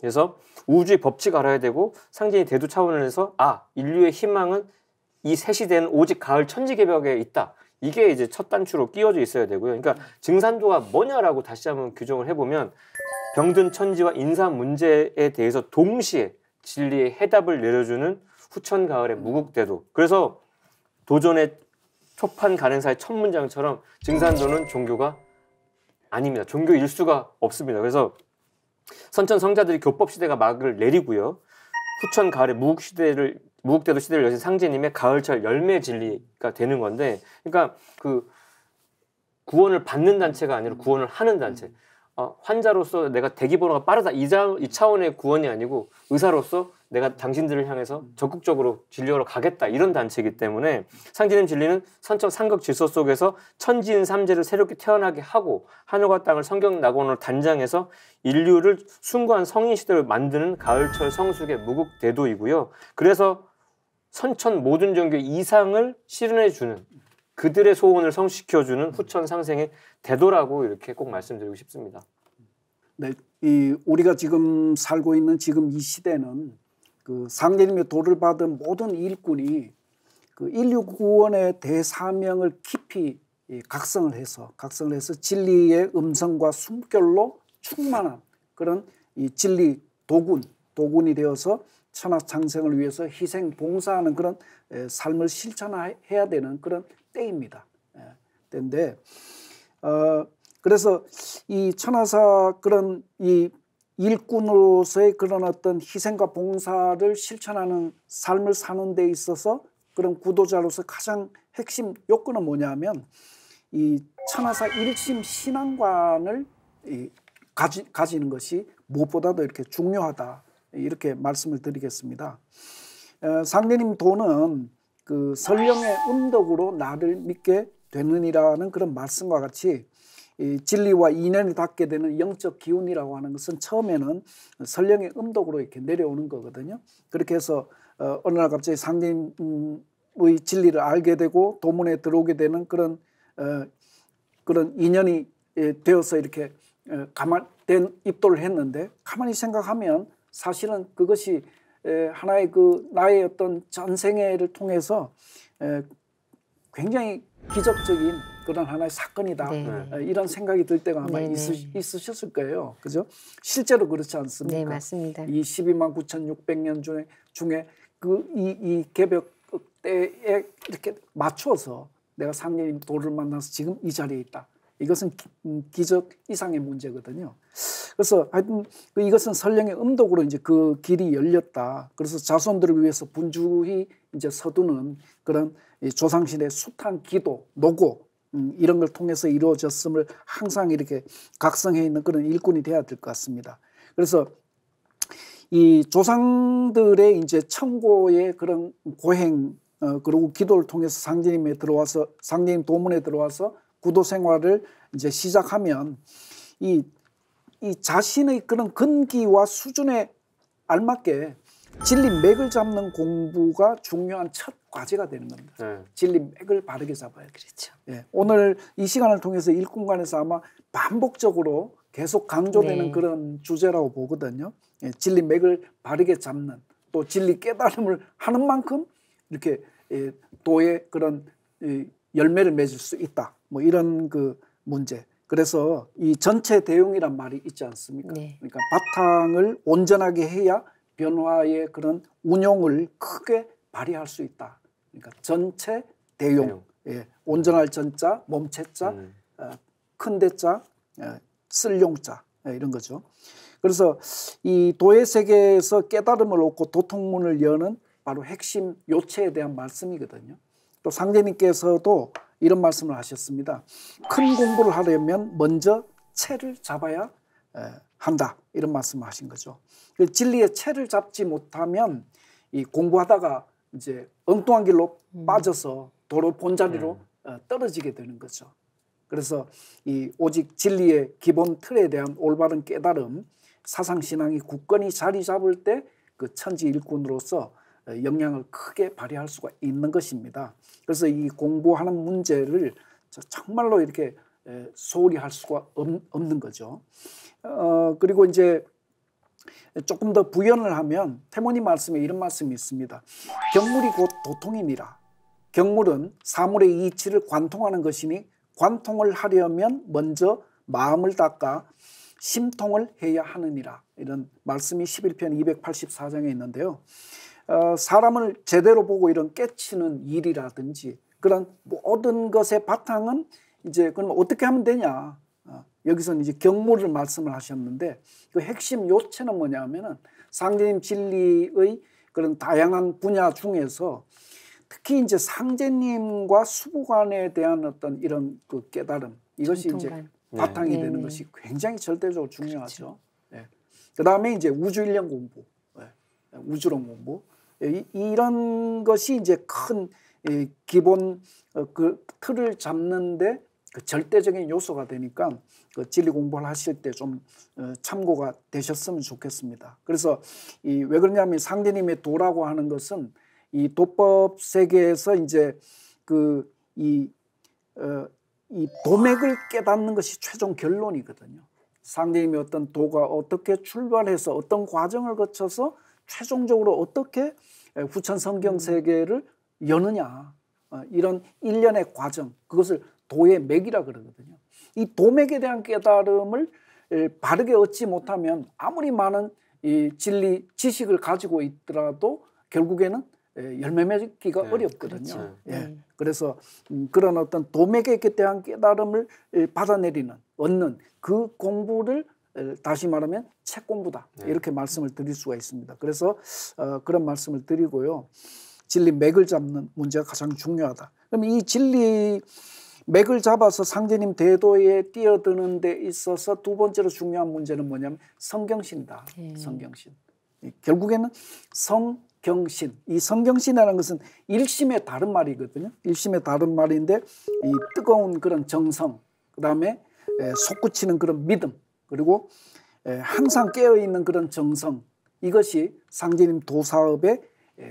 그래서 우주의 법칙 알아야 되고 상징이 대두 차원에서 아 인류의 희망은 이 셋이 된 오직 가을 천지개벽에 있다. 이게 이제 첫 단추로 끼워져 있어야 되고요. 그러니까 증산도가 뭐냐라고 다시 한번 규정을 해보면 병든 천지와 인사 문제에 대해서 동시에 진리의 해답을 내려주는 후천 가을의 무국대도. 그래서 도전의 초판 가능사의 첫 문장처럼 증산도는 종교가 아닙니다. 종교 일수가 없습니다. 그래서 선천 성자들이 교법 시대가 막을 내리고요. 후천 가을에 무국 시대를 무국대도 시대를 여신 상제님의 가을철 열매 진리가 되는 건데, 그러니까 그 구원을 받는 단체가 아니라 구원을 하는 단체. 어, 환자로서 내가 대기 번호가 빠르다 이, 자, 이 차원의 구원이 아니고 의사로서 내가 당신들을 향해서 적극적으로 진료하러 가겠다 이런 단체이기 때문에 상진림 진리는 선천 상극 질서 속에서 천지인 삼재를 새롭게 태어나게 하고 하늘과 땅을 성경 낙원으로 단장해서 인류를 숭고한 성인 시대로 만드는 가을철 성숙의 무국대도이고요. 그래서 선천 모든 종교 이상을 실현해 주는 그들의 소원을 성시켜 주는 후천 상생의 대도라고 이렇게 꼭 말씀드리고 싶습니다. 네, 이 우리가 지금 살고 있는 지금 이 시대는 그상대님의 도를 받은 모든 일꾼이 그 인류 구원의 대사명을 깊이 예, 각성을 해서 각성을 해서 진리의 음성과 숨결로 충만한 그런 이 진리 도군 도군이 되어서 천하 창생을 위해서 희생 봉사하는 그런 예, 삶을 실천해야 되는 그런 때입니다. 예, 때인데 어, 그래서 이 천하사 그런 이 일꾼으로서의 그런 어떤 희생과 봉사를 실천하는 삶을 사는 데 있어서 그런 구도자로서 가장 핵심 요건은 뭐냐면 이 천하사 일심 신앙관을 이 가지, 가지는 것이 무엇보다도 이렇게 중요하다 이렇게 말씀을 드리겠습니다. 에, 어, 상대님 도는 그 설령의 음덕으로 나를 믿게 되느니라는 그런 말씀과 같이 진리와 인연이 닿게 되는 영적 기운이라고 하는 것은 처음에는 설령의 음독으로 이렇게 내려오는 거거든요. 그렇게 해서 어, 느날 갑자기 상님의 진리를 알게 되고 도문에 들어오게 되는 그런 어, 그런 인연이 예, 되어서 이렇게 어, 가만 된 입도를 했는데 가만히 생각하면 사실은 그것이 하나의 그 나의 어떤 전생애를 통해서 굉장히 기적적인 그런 하나의 사건이다 네. 어, 이런 생각이 들 때가 아마 네, 네. 있으, 셨을 거예요. 그죠? 실제로 그렇지 않습니까? 네 맞습니다. 이 12만 9,600년 중에 중에 그이 이 개벽 때에 이렇게 맞춰서 내가 상님 도를 만나서 지금 이 자리에 있다. 이것은 기, 음, 적 이상의 문제거든요. 그래서 하여튼 그 이것은 설령의 음독으로 이제 그 길이 열렸다. 그래서 자손들을 위해서 분주히 이제 서두는 그런 조상신의 숱한 기도, 노고 음, 이런 걸 통해서 이루어졌음을 항상 이렇게 각성해 있는 그런 일꾼이 돼야 될 것 같습니다. 그래서 이 조상들의 이제 청고의 그런 고행 어, 그리고 기도를 통해서 상제님에 들어와서 상제님 도문에 들어와서 구도 생활을 이제 시작하면 이, 이 자신의 그런 근기와 수준에 알맞게 진리맥을 잡는 공부가 중요한 첫 과제가 되는 겁니다. 네. 진리맥을 바르게 잡아야 돼요. 그렇죠. 예, 오늘 이 시간을 통해서 일공간에서 아마 반복적으로 계속 강조되는 네. 그런 주제라고 보거든요. 예, 진리맥을 바르게 잡는 또 진리 깨달음을 하는 만큼 이렇게 예, 도에 그런 예, 열매를 맺을 수 있다. 뭐 이런 그 문제. 그래서 이 전체 대용이란 말이 있지 않습니까? 네. 그러니까 바탕을 온전하게 해야 변화의 그런 운용을 크게 발휘할 수 있다. 그러니까 전체 대용, 대용. 예, 온전할 전자, 몸체자, 음. 어, 큰 대자, 예, 어, 쓸 용자 예, 이런 거죠. 그래서 이 도의 세계에서 깨달음을 얻고 도통문을 여는 바로 핵심 요체에 대한 말씀이거든요. 또 상제님께서도 이런 말씀을 하셨습니다. 큰 공부를 하려면 먼저 체를 잡아야 예, 한다 이런 말씀을 하신 거죠. 진리의 채를 잡지 못하면 이 공부하다가 이제 엉뚱한 길로 음. 빠져서 도로 본자리로 음. 떨어지게 되는 거죠. 그래서 이 오직 진리의 기본 틀에 대한 올바른 깨달음, 사상 신앙이 굳건히 자리 잡을 때 그 천지 일꾼으로서 어, 영향을 크게 발휘할 수가 있는 것입니다. 그래서 이 공부하는 문제를 정말로 이렇게 소홀히 할 수가 없는 거죠. 어, 그리고 이제 조금 더 부연을 하면 태모니 말씀에 이런 말씀이 있습니다. 경물이 곧 도통이니라. 경물은 사물의 이치를 관통하는 것이니 관통을 하려면 먼저 마음을 닦아 심통을 해야 하느니라. 이런 말씀이 11편 284장에 있는데요. 어, 사람을 제대로 보고 이런 깨치는 일이라든지 그런 모든 것의 바탕은 이제 그럼 어떻게 하면 되냐? 아, 여기서는 이제 경무를 말씀을 하셨는데 그 핵심 요체는 뭐냐면은 상제님 진리의 그런 다양한 분야 중에서 특히 이제 상제님과 수부관에 대한 어떤 이런 그 깨달음 이것이 공통감. 이제 네. 바탕이 네. 되는 것이 굉장히 절대적으로 중요하죠. 그 그렇죠. 네. 예. 다음에 이제 우주 일련 공부, 예. 우주론 공부 예, 이, 런 것이 이제 큰 기본 어, 그 틀을 잡는데 그 절대적인 요소가 되니까 그 진리 공부를 하실 때좀 어, 참고가 되셨으면 좋겠습니다. 그래서 이 왜 그러냐면 상대님의 도라고 하는 것은 이 도법 세계에서 이제 그이 어, 이 도맥을 깨닫는 것이 최종 결론이거든요. 상대님이 어떤 도가 어떻게 출발해서 어떤 과정을 거쳐서 최종적으로 어떻게 후천 성경 음. 세계를 여느냐 어, 이런 일련의 과정 그것을 도의 맥이라 그러거든요. 이 도맥에 대한 깨달음을 바르게 얻지 못하면 아무리 많은 이 진리 지식을 가지고 있더라도 결국에는 열매 맺기가 네, 어렵거든요. 그렇죠. 예. 네. 그래서 음, 그런 어떤 도맥에 대한 깨달음을 받아내리는 얻는 그 공부를 다시 말하면 책 공부다 네. 이렇게 말씀을 드릴 수가 있습니다. 그래서 어, 그런 말씀을 드리고요. 진리 맥을 잡는 문제가 가장 중요하다. 그럼 이 진리 맥을 잡아서 상제님 대도에 뛰어드는 데 있어서 두 번째로 중요한 문제는 뭐냐면 성경신다. 예. 이 네. 성경신. 결국에는 성경신. 이 성경신이라는 것은 일심의 다른 말이거든요. 일심의 다른 말인데 이 뜨거운 그런 정성, 그다음에 속구치는 그런 믿음, 그리고 항상 깨어 있는 그런 정성. 이것이 상제님 도사업의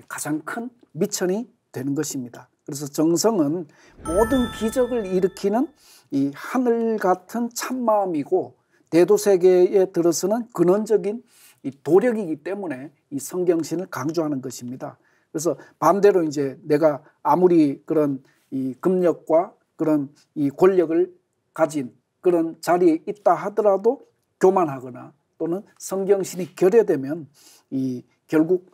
가장 큰 미천이 되는 것입니다. 그래서 정성은 모든 기적을 일으키는 이 하늘 같은 참마음이고 대도세계에 들어서는 근원적인 이 도력이기 때문에 이 성경신을 강조하는 것입니다. 그래서 반대로 이제 내가 아무리 그런 이 급력과 그런 이 권력을 가진 그런 자리에 있다 하더라도 교만하거나 또는 성경신이 결여되면 이 결국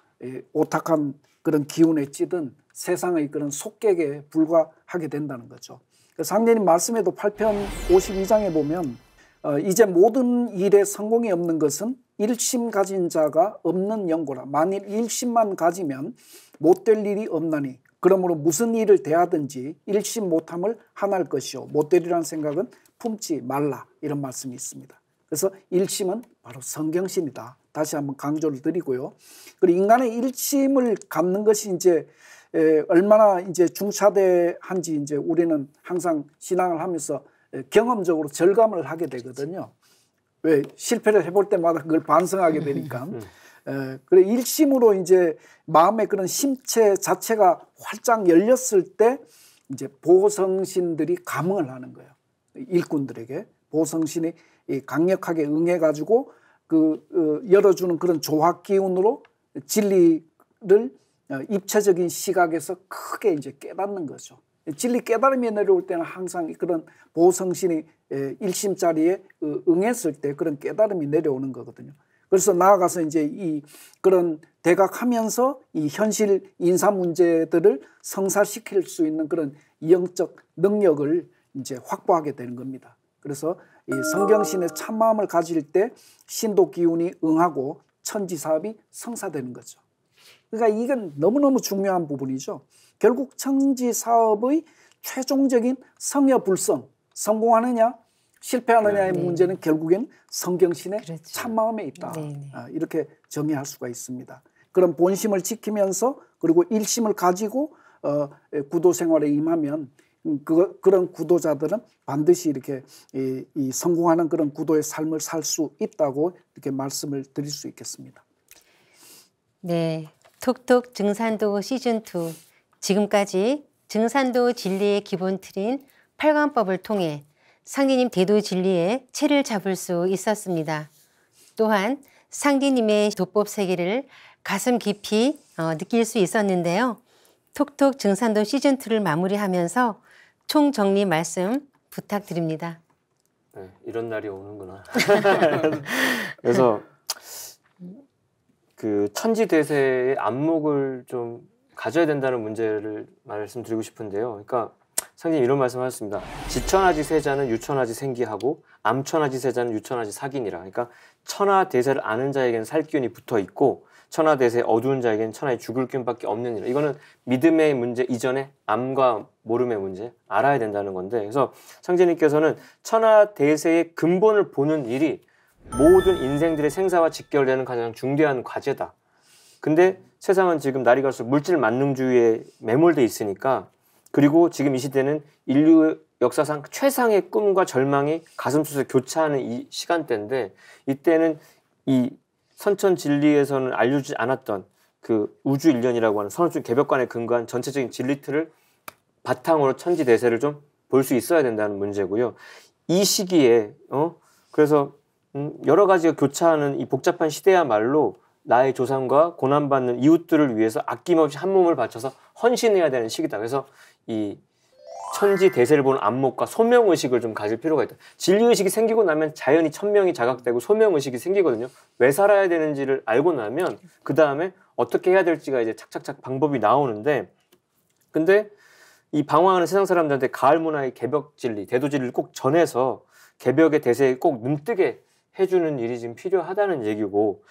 오탁한 그런 기운에 찌든 세상의 그런 속객에 불과하게 된다는 거죠. 상제님 말씀에도 8편 52장에 보면 어, 이제 모든 일에 성공이 없는 것은 일심 가진 자가 없는 연고라. 만일 일심만 가지면 못 될 일이 없나니 그러므로 무슨 일을 대하든지 일심 못함을 한할 것이요 못 되리란 생각은 품지 말라 이런 말씀이 있습니다. 그래서 일심은 바로 성경심이다. 다시 한번 강조를 드리고요. 그리고 인간의 일심을 갚는 것이 이제 에, 얼마나 이제 중차대한지 이제 우리는 항상 신앙을 하면서 경험적으로 절감을 하게 되거든요. 왜 실패를 해볼 때마다 그걸 반성하게 되니까. 음, 음, 음. 에, 그래 일심으로 이제 마음의 그런 심체 자체가 활짝 열렸을 때 이제 보성신들이 감응을 하는 거예요. 일꾼들에게 보성신이 강력하게 응해가지고 그 어, 열어주는 그런 조화 기운으로 진리를 어, 입체적인 시각에서 크게 이제 깨닫는 거죠. 진리 깨달음이 내려올 때는 항상 그런 보성신이 일심 자리에 어, 응했을 때 그런 깨달음이 내려오는 거거든요. 그래서 나아가서 이제 이 그런 대각하면서 이 현실 인사 문제들을 성사시킬 수 있는 그런 영적 능력을 이제 확보하게 되는 겁니다. 그래서 이 성경신의 참마음을 가질 때 신도 기운이 응하고 천지 사업이 성사되는 거죠. 그러니까 이건 너무너무 중요한 부분이죠. 결국 청지 사업의 최종적인 성여 불성, 성공하느냐 실패하느냐의 네. 문제는 결국엔 성경신의 그렇죠. 참마음에 있다. 네, 네. 아, 이렇게 정의할 수가 있습니다. 그런 본심을 지키면서 그리고 일심을 가지고 어, 예, 구도 생활에 임하면 음, 그, 그런 구도자들은 반드시 이렇게 이, 이 성공하는 그런 구도의 삶을 살 수 있다고 이렇게 말씀을 드릴 수 있겠습니다. 네, 톡톡 증산도 시즌2 지금까지 증산도 진리의 기본 틀인 팔관법을 통해 상기님 대도 진리의 채를 잡을 수 있었습니다. 또한 상기님의 도법 세계를 가슴 깊이 어, 느낄 수 있었는데요. 톡톡 증산도 시즌2를 마무리하면서 총정리 말씀 부탁드립니다. 네, 이런 날이 오는구나. 그래서 그 천지 대세의 안목을 좀 가져야 된다는 문제를 말씀드리고 싶은데요. 그러니까 상진 이런 말씀하셨습니다. 지천하지 세자는 유천하지 생기하고 암천하지 세자는 유천하지 사긴이라. 그러니까 천하 대세를 아는 자에게는 살기이 붙어 있고 천하 대세 어두운 자에게는 천하의 죽을 기밖에 없는 일. 이거는 믿음의 문제 이전에 암과 모름의 문제 알아야 된다는 건데. 그래서 상진님께서는 천하 대세의 근본을 보는 일이 모든 인생들의 생사와 직결되는 가장 중대한 과제다. 근데 세상은 지금 날이 갈수록 물질 만능주의에 매몰돼 있으니까 그리고 지금 이 시대는 인류 역사상 최상의 꿈과 절망이 가슴속에 교차하는 이 시간대인데 이때는 이 선천 진리에서는 알려지지 않았던 그 우주 일련이라고 하는 선호 개벽관에 근거한 전체적인 진리 틀을 바탕으로 천지 대세를 좀 볼 수 있어야 된다는 문제고요. 이 시기에 어 그래서 음, 여러 가지가 교차하는 이 복잡한 시대야말로 나의 조상과 고난받는 이웃들을 위해서 아낌없이 한 몸을 바쳐서 헌신해야 되는 시기다. 그래서 이 천지 대세를 보는 안목과 소명 의식을 좀 가질 필요가 있다. 진리 의식이 생기고 나면 자연히 천명이 자각되고 소명 의식이 생기거든요. 왜 살아야 되는지를 알고 나면 그 다음에 어떻게 해야 될지가 이제 착착착 방법이 나오는데, 근데 이 방황하는 세상 사람들한테 가을 문화의 개벽 진리, 대도 진리를 꼭 전해서 개벽의 대세에 꼭 눈뜨게 해주는 일이 지금 필요하다는 얘기고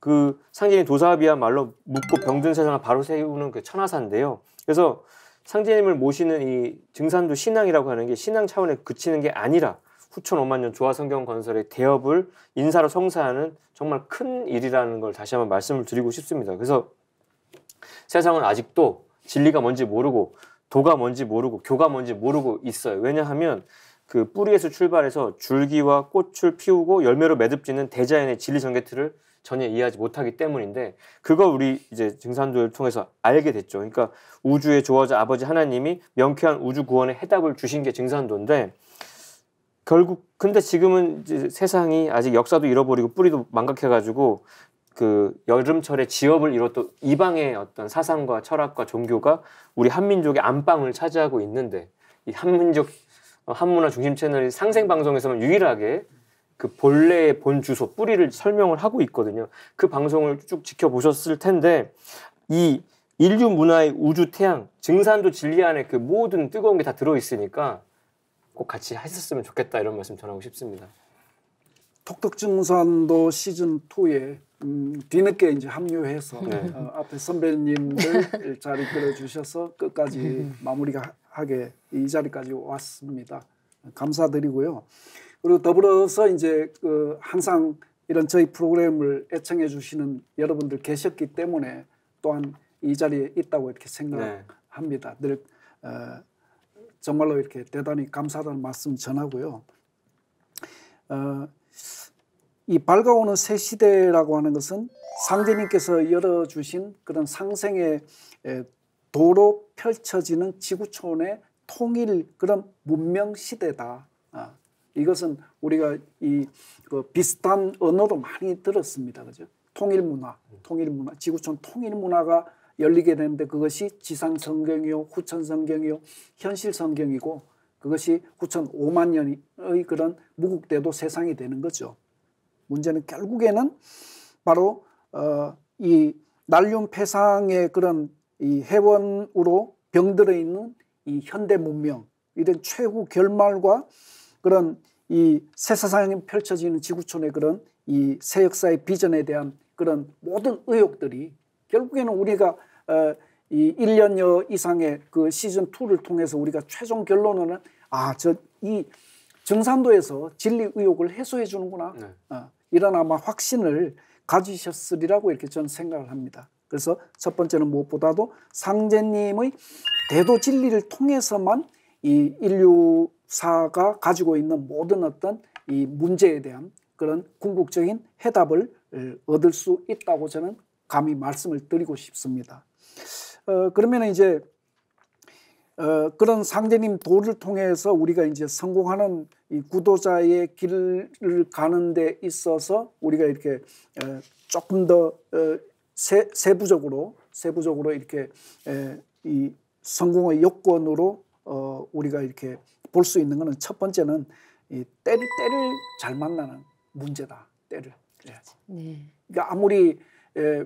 그 상진이 도사비야말로 묻고 병든 세상을 바로 세우는 그 천하사인데요. 그래서 상진님을 모시는 이 증산도 신앙이라고 하는 게 신앙 차원에 그치는 게 아니라 후천 5만 년 조화성경 건설의 대업을 인사로 성사하는 정말 큰 일이라는 걸 다시 한번 말씀을 드리고 싶습니다. 그래서 세상은 아직도 진리가 뭔지 모르고 도가 뭔지 모르고 교가 뭔지 모르고 있어요. 왜냐하면 그 뿌리에서 출발해서 줄기와 꽃을 피우고 열매로 매듭짓는 대자연의 진리 전개틀을 전혀 이해하지 못하기 때문인데 그걸 우리 이제 증산도를 통해서 알게 됐죠. 그러니까 우주의 조화자 아버지 하나님이 명쾌한 우주 구원의 해답을 주신 게 증산도인데 결국 근데 지금은 세상이 아직 역사도 잃어버리고 뿌리도 망각해가지고 그 여름철에 지업을 이뤘던 이방의 어떤 사상과 철학과 종교가 우리 한민족의 안방을 차지하고 있는데 이 한민족 어, 한문화 중심 채널이 상생 방송에서만 유일하게 그 본래의 본 주소 뿌리를 설명을 하고 있거든요. 그 방송을 쭉 지켜보셨을 텐데 이 인류 문화의 우주 태양 증산도 진리 안에 그 모든 뜨거운 게 다 들어 있으니까 꼭 같이 했었으면 좋겠다 이런 말씀 전하고 싶습니다. 톡톡증산도 시즌 2에 음, 뒤늦게 이제 합류해서 네. 어, 앞에 선배님들 자리 끌어주셔서 끝까지 음. 마무리가 하게 이 자리까지 왔습니다. 감사드리고요. 그리고 더불어서 이제 그 항상 이런 저희 프로그램을 애청해 주시는 여러분들 계셨기 때문에 또한 이 자리에 있다고 이렇게 생각합니다. 네. 늘 어, 정말로 이렇게 대단히 감사하다는 말씀 전하고요. 어, 이 밝아오는 새 시대라고 하는 것은 상제님께서 열어주신 그런 상생의 도로 펼쳐지는 지구촌의 통일 그런 문명 시대다. 아, 이것은 우리가 이 그 비슷한 언어도 많이 들었습니다. 그죠? 통일 문화, 통일 문화, 지구촌 통일 문화가 열리게 되는데 그것이 지상 성경이요, 후천 성경이요, 현실 성경이고 그것이 후천 5만 년의 그런 무국대도 세상이 되는 거죠. 문제는 결국에는 바로 어, 이 난륜 패상의 그런 이 해원으로 병들어 있는 이 현대 문명 이런 최후 결말과 그런 이새세상이 펼쳐지는 지구촌의 그런 이 새 역사의 비전에 대한 그런 모든 의혹들이 결국에는 우리가 어, 이 1년여 이상의 그 시즌 2를 통해서 우리가 최종 결론은 아, 저 이 정산도에서 진리 의혹을 해소해 주는구나. 네. 어, 이런 아마 확신을 가지셨으리라고 이렇게 저는 생각을 합니다. 그래서 첫 번째는 무엇보다도 상제님의 대도 진리를 통해서만 이 인류사가 가지고 있는 모든 어떤 이 문제에 대한 그런 궁극적인 해답을 얻을 수 있다고 저는 감히 말씀을 드리고 싶습니다. 어, 그러면 이제 어, 그런 상제님 도를 통해서 우리가 이제 성공하는 구도자의 길을 가는 데 있어서 우리가 이렇게 어, 조금 더 어, 세, 세부적으로 세부적으로 이렇게 에, 이 성공의 요건으로 어, 우리가 이렇게 볼 수 있는 것은 첫 번째는 이 때를 때를 잘 만나는 문제다 때를 그 네. 그러니까 아무리 에,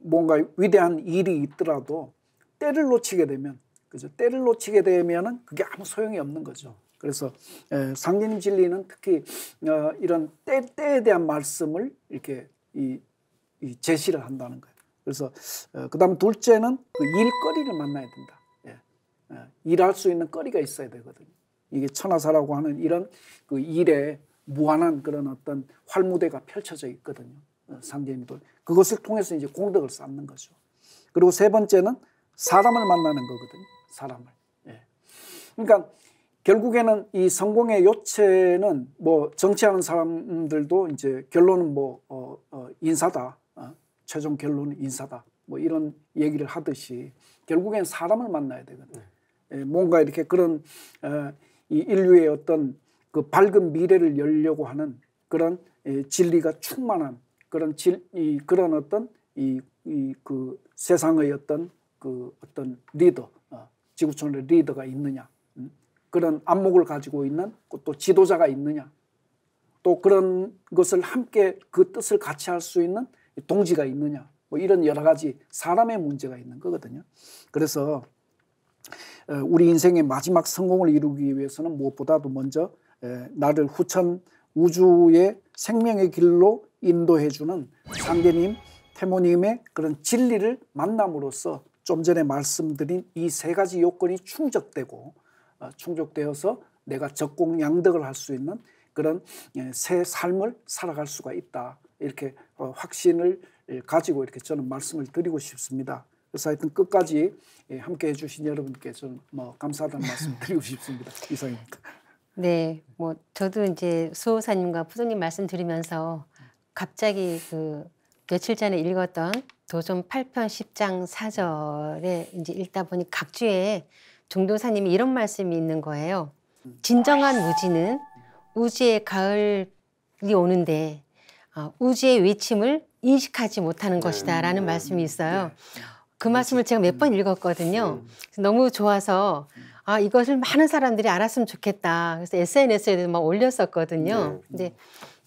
뭔가 위대한 일이 있더라도 때를 놓치게 되면 그죠 때를 놓치게 되면은 그게 아무 소용이 없는 거죠. 그래서 상님 진리는 특히 어, 이런 때 때에 대한 말씀을 이렇게 이 제시를 한다는 거예요. 그래서 어, 그다음 둘째는 그 일거리를 만나야 된다. 예. 예. 일할 수 있는 거리가 있어야 되거든요. 이게 천하사라고 하는 이런 그 일에 무한한 그런 어떤 활무대가 펼쳐져 있거든요. 어, 상제인도 그것을 통해서 이제 공덕을 쌓는 거죠. 그리고 세 번째는 사람을 만나는 거거든요. 사람을. 예. 그러니까 결국에는 이 성공의 요체는 뭐 정치하는 사람들도 이제 결론은 뭐 어, 어, 인사다. 최종 결론은 인사다. 뭐 이런 얘기를 하듯이 결국엔 사람을 만나야 되거든요. 네. 예, 뭔가 이렇게 그런 어, 이 인류의 어떤 그 밝은 미래를 열려고 하는 그런 에, 예, 진리가 충만한 그런 질, 이, 그런 어떤 이, 이 그 세상의 어떤 그 어떤 리더, 어, 지구촌의 리더가 있느냐. 음? 그런 안목을 가지고 있는 또 지도자가 있느냐. 또 그런 것을 함께 그 뜻을 같이 할 수 있는 동지가 있느냐 뭐 이런 여러 가지 사람의 문제가 있는 거거든요. 그래서 어, 우리 인생의 마지막 성공을 이루기 위해서는 무엇보다도 먼저 나를 후천 우주의 생명의 길로 인도해주는 상계님, 태모님의 그런 진리를 만남으로써 좀 전에 말씀드린 이 세 가지 요건이 충족되고 어, 충족되어서 내가 적공양득을 할 수 있는 그런 새 삶을 살아갈 수가 있다. 이렇게 어, 확신을 예, 가지고 이렇게 저는 말씀을 드리고 싶습니다. 그래서 하여튼 끝까지 예, 함께 해주신 여러분께 좀뭐 감사하다는 말씀 드리고 싶습니다. 이상입니다. 네, 뭐 저도 이제 수호사님과 푸동님 말씀 드리면서 갑자기 그 며칠 전에 읽었던 도전 8편 10장 4절에 이제 읽다 보니 각주에 종도사님이 이런 말씀이 있는 거예요. 진정한 우지는 우지의 가을이 오는데 어, 우주의 외침을 인식하지 못하는 네. 것이다라는 말씀이 있어요. 네. 그 말씀을 제가 몇 번 읽었거든요. 음. 너무 좋아서 아 이것을 많은 사람들이 알았으면 좋겠다. 그래서 SNS에도 막 올렸었거든요. 네. 근데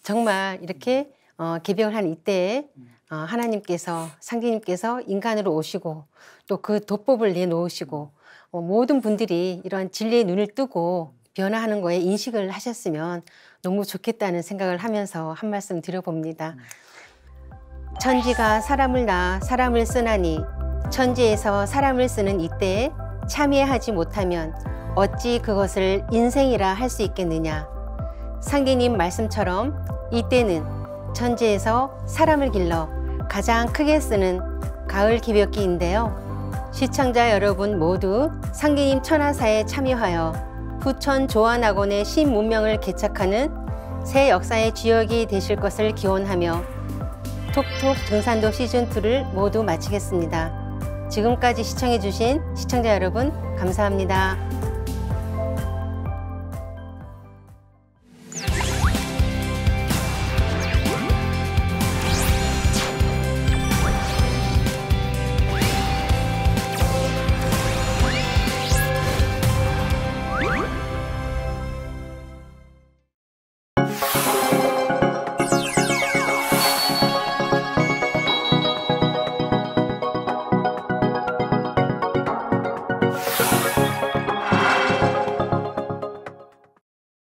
정말 이렇게 어, 개병을 한 이때에 어, 하나님께서 상기님께서 인간으로 오시고 또 그 도법을 내놓으시고 어, 모든 분들이 이러 진리의 눈을 뜨고 변화하는 거에 인식을 하셨으면 너무 좋겠다는 생각을 하면서 한 말씀 드려봅니다. 음. 천지가 사람을 낳아 사람을 쓰나니 천지에서 사람을 쓰는 이때에 참여하지 못하면 어찌 그것을 인생이라 할 수 있겠느냐. 상기님 말씀처럼 이때는 천지에서 사람을 길러 가장 크게 쓰는 가을 기벽기인데요. 시청자 여러분 모두 상기님 천하사에 참여하여 부천 조안학원의 신문명을 개척하는 새 역사의 주역이 되실 것을 기원하며 톡톡 등산도 시즌2를 모두 마치겠습니다. 지금까지 시청해주신 시청자 여러분 감사합니다.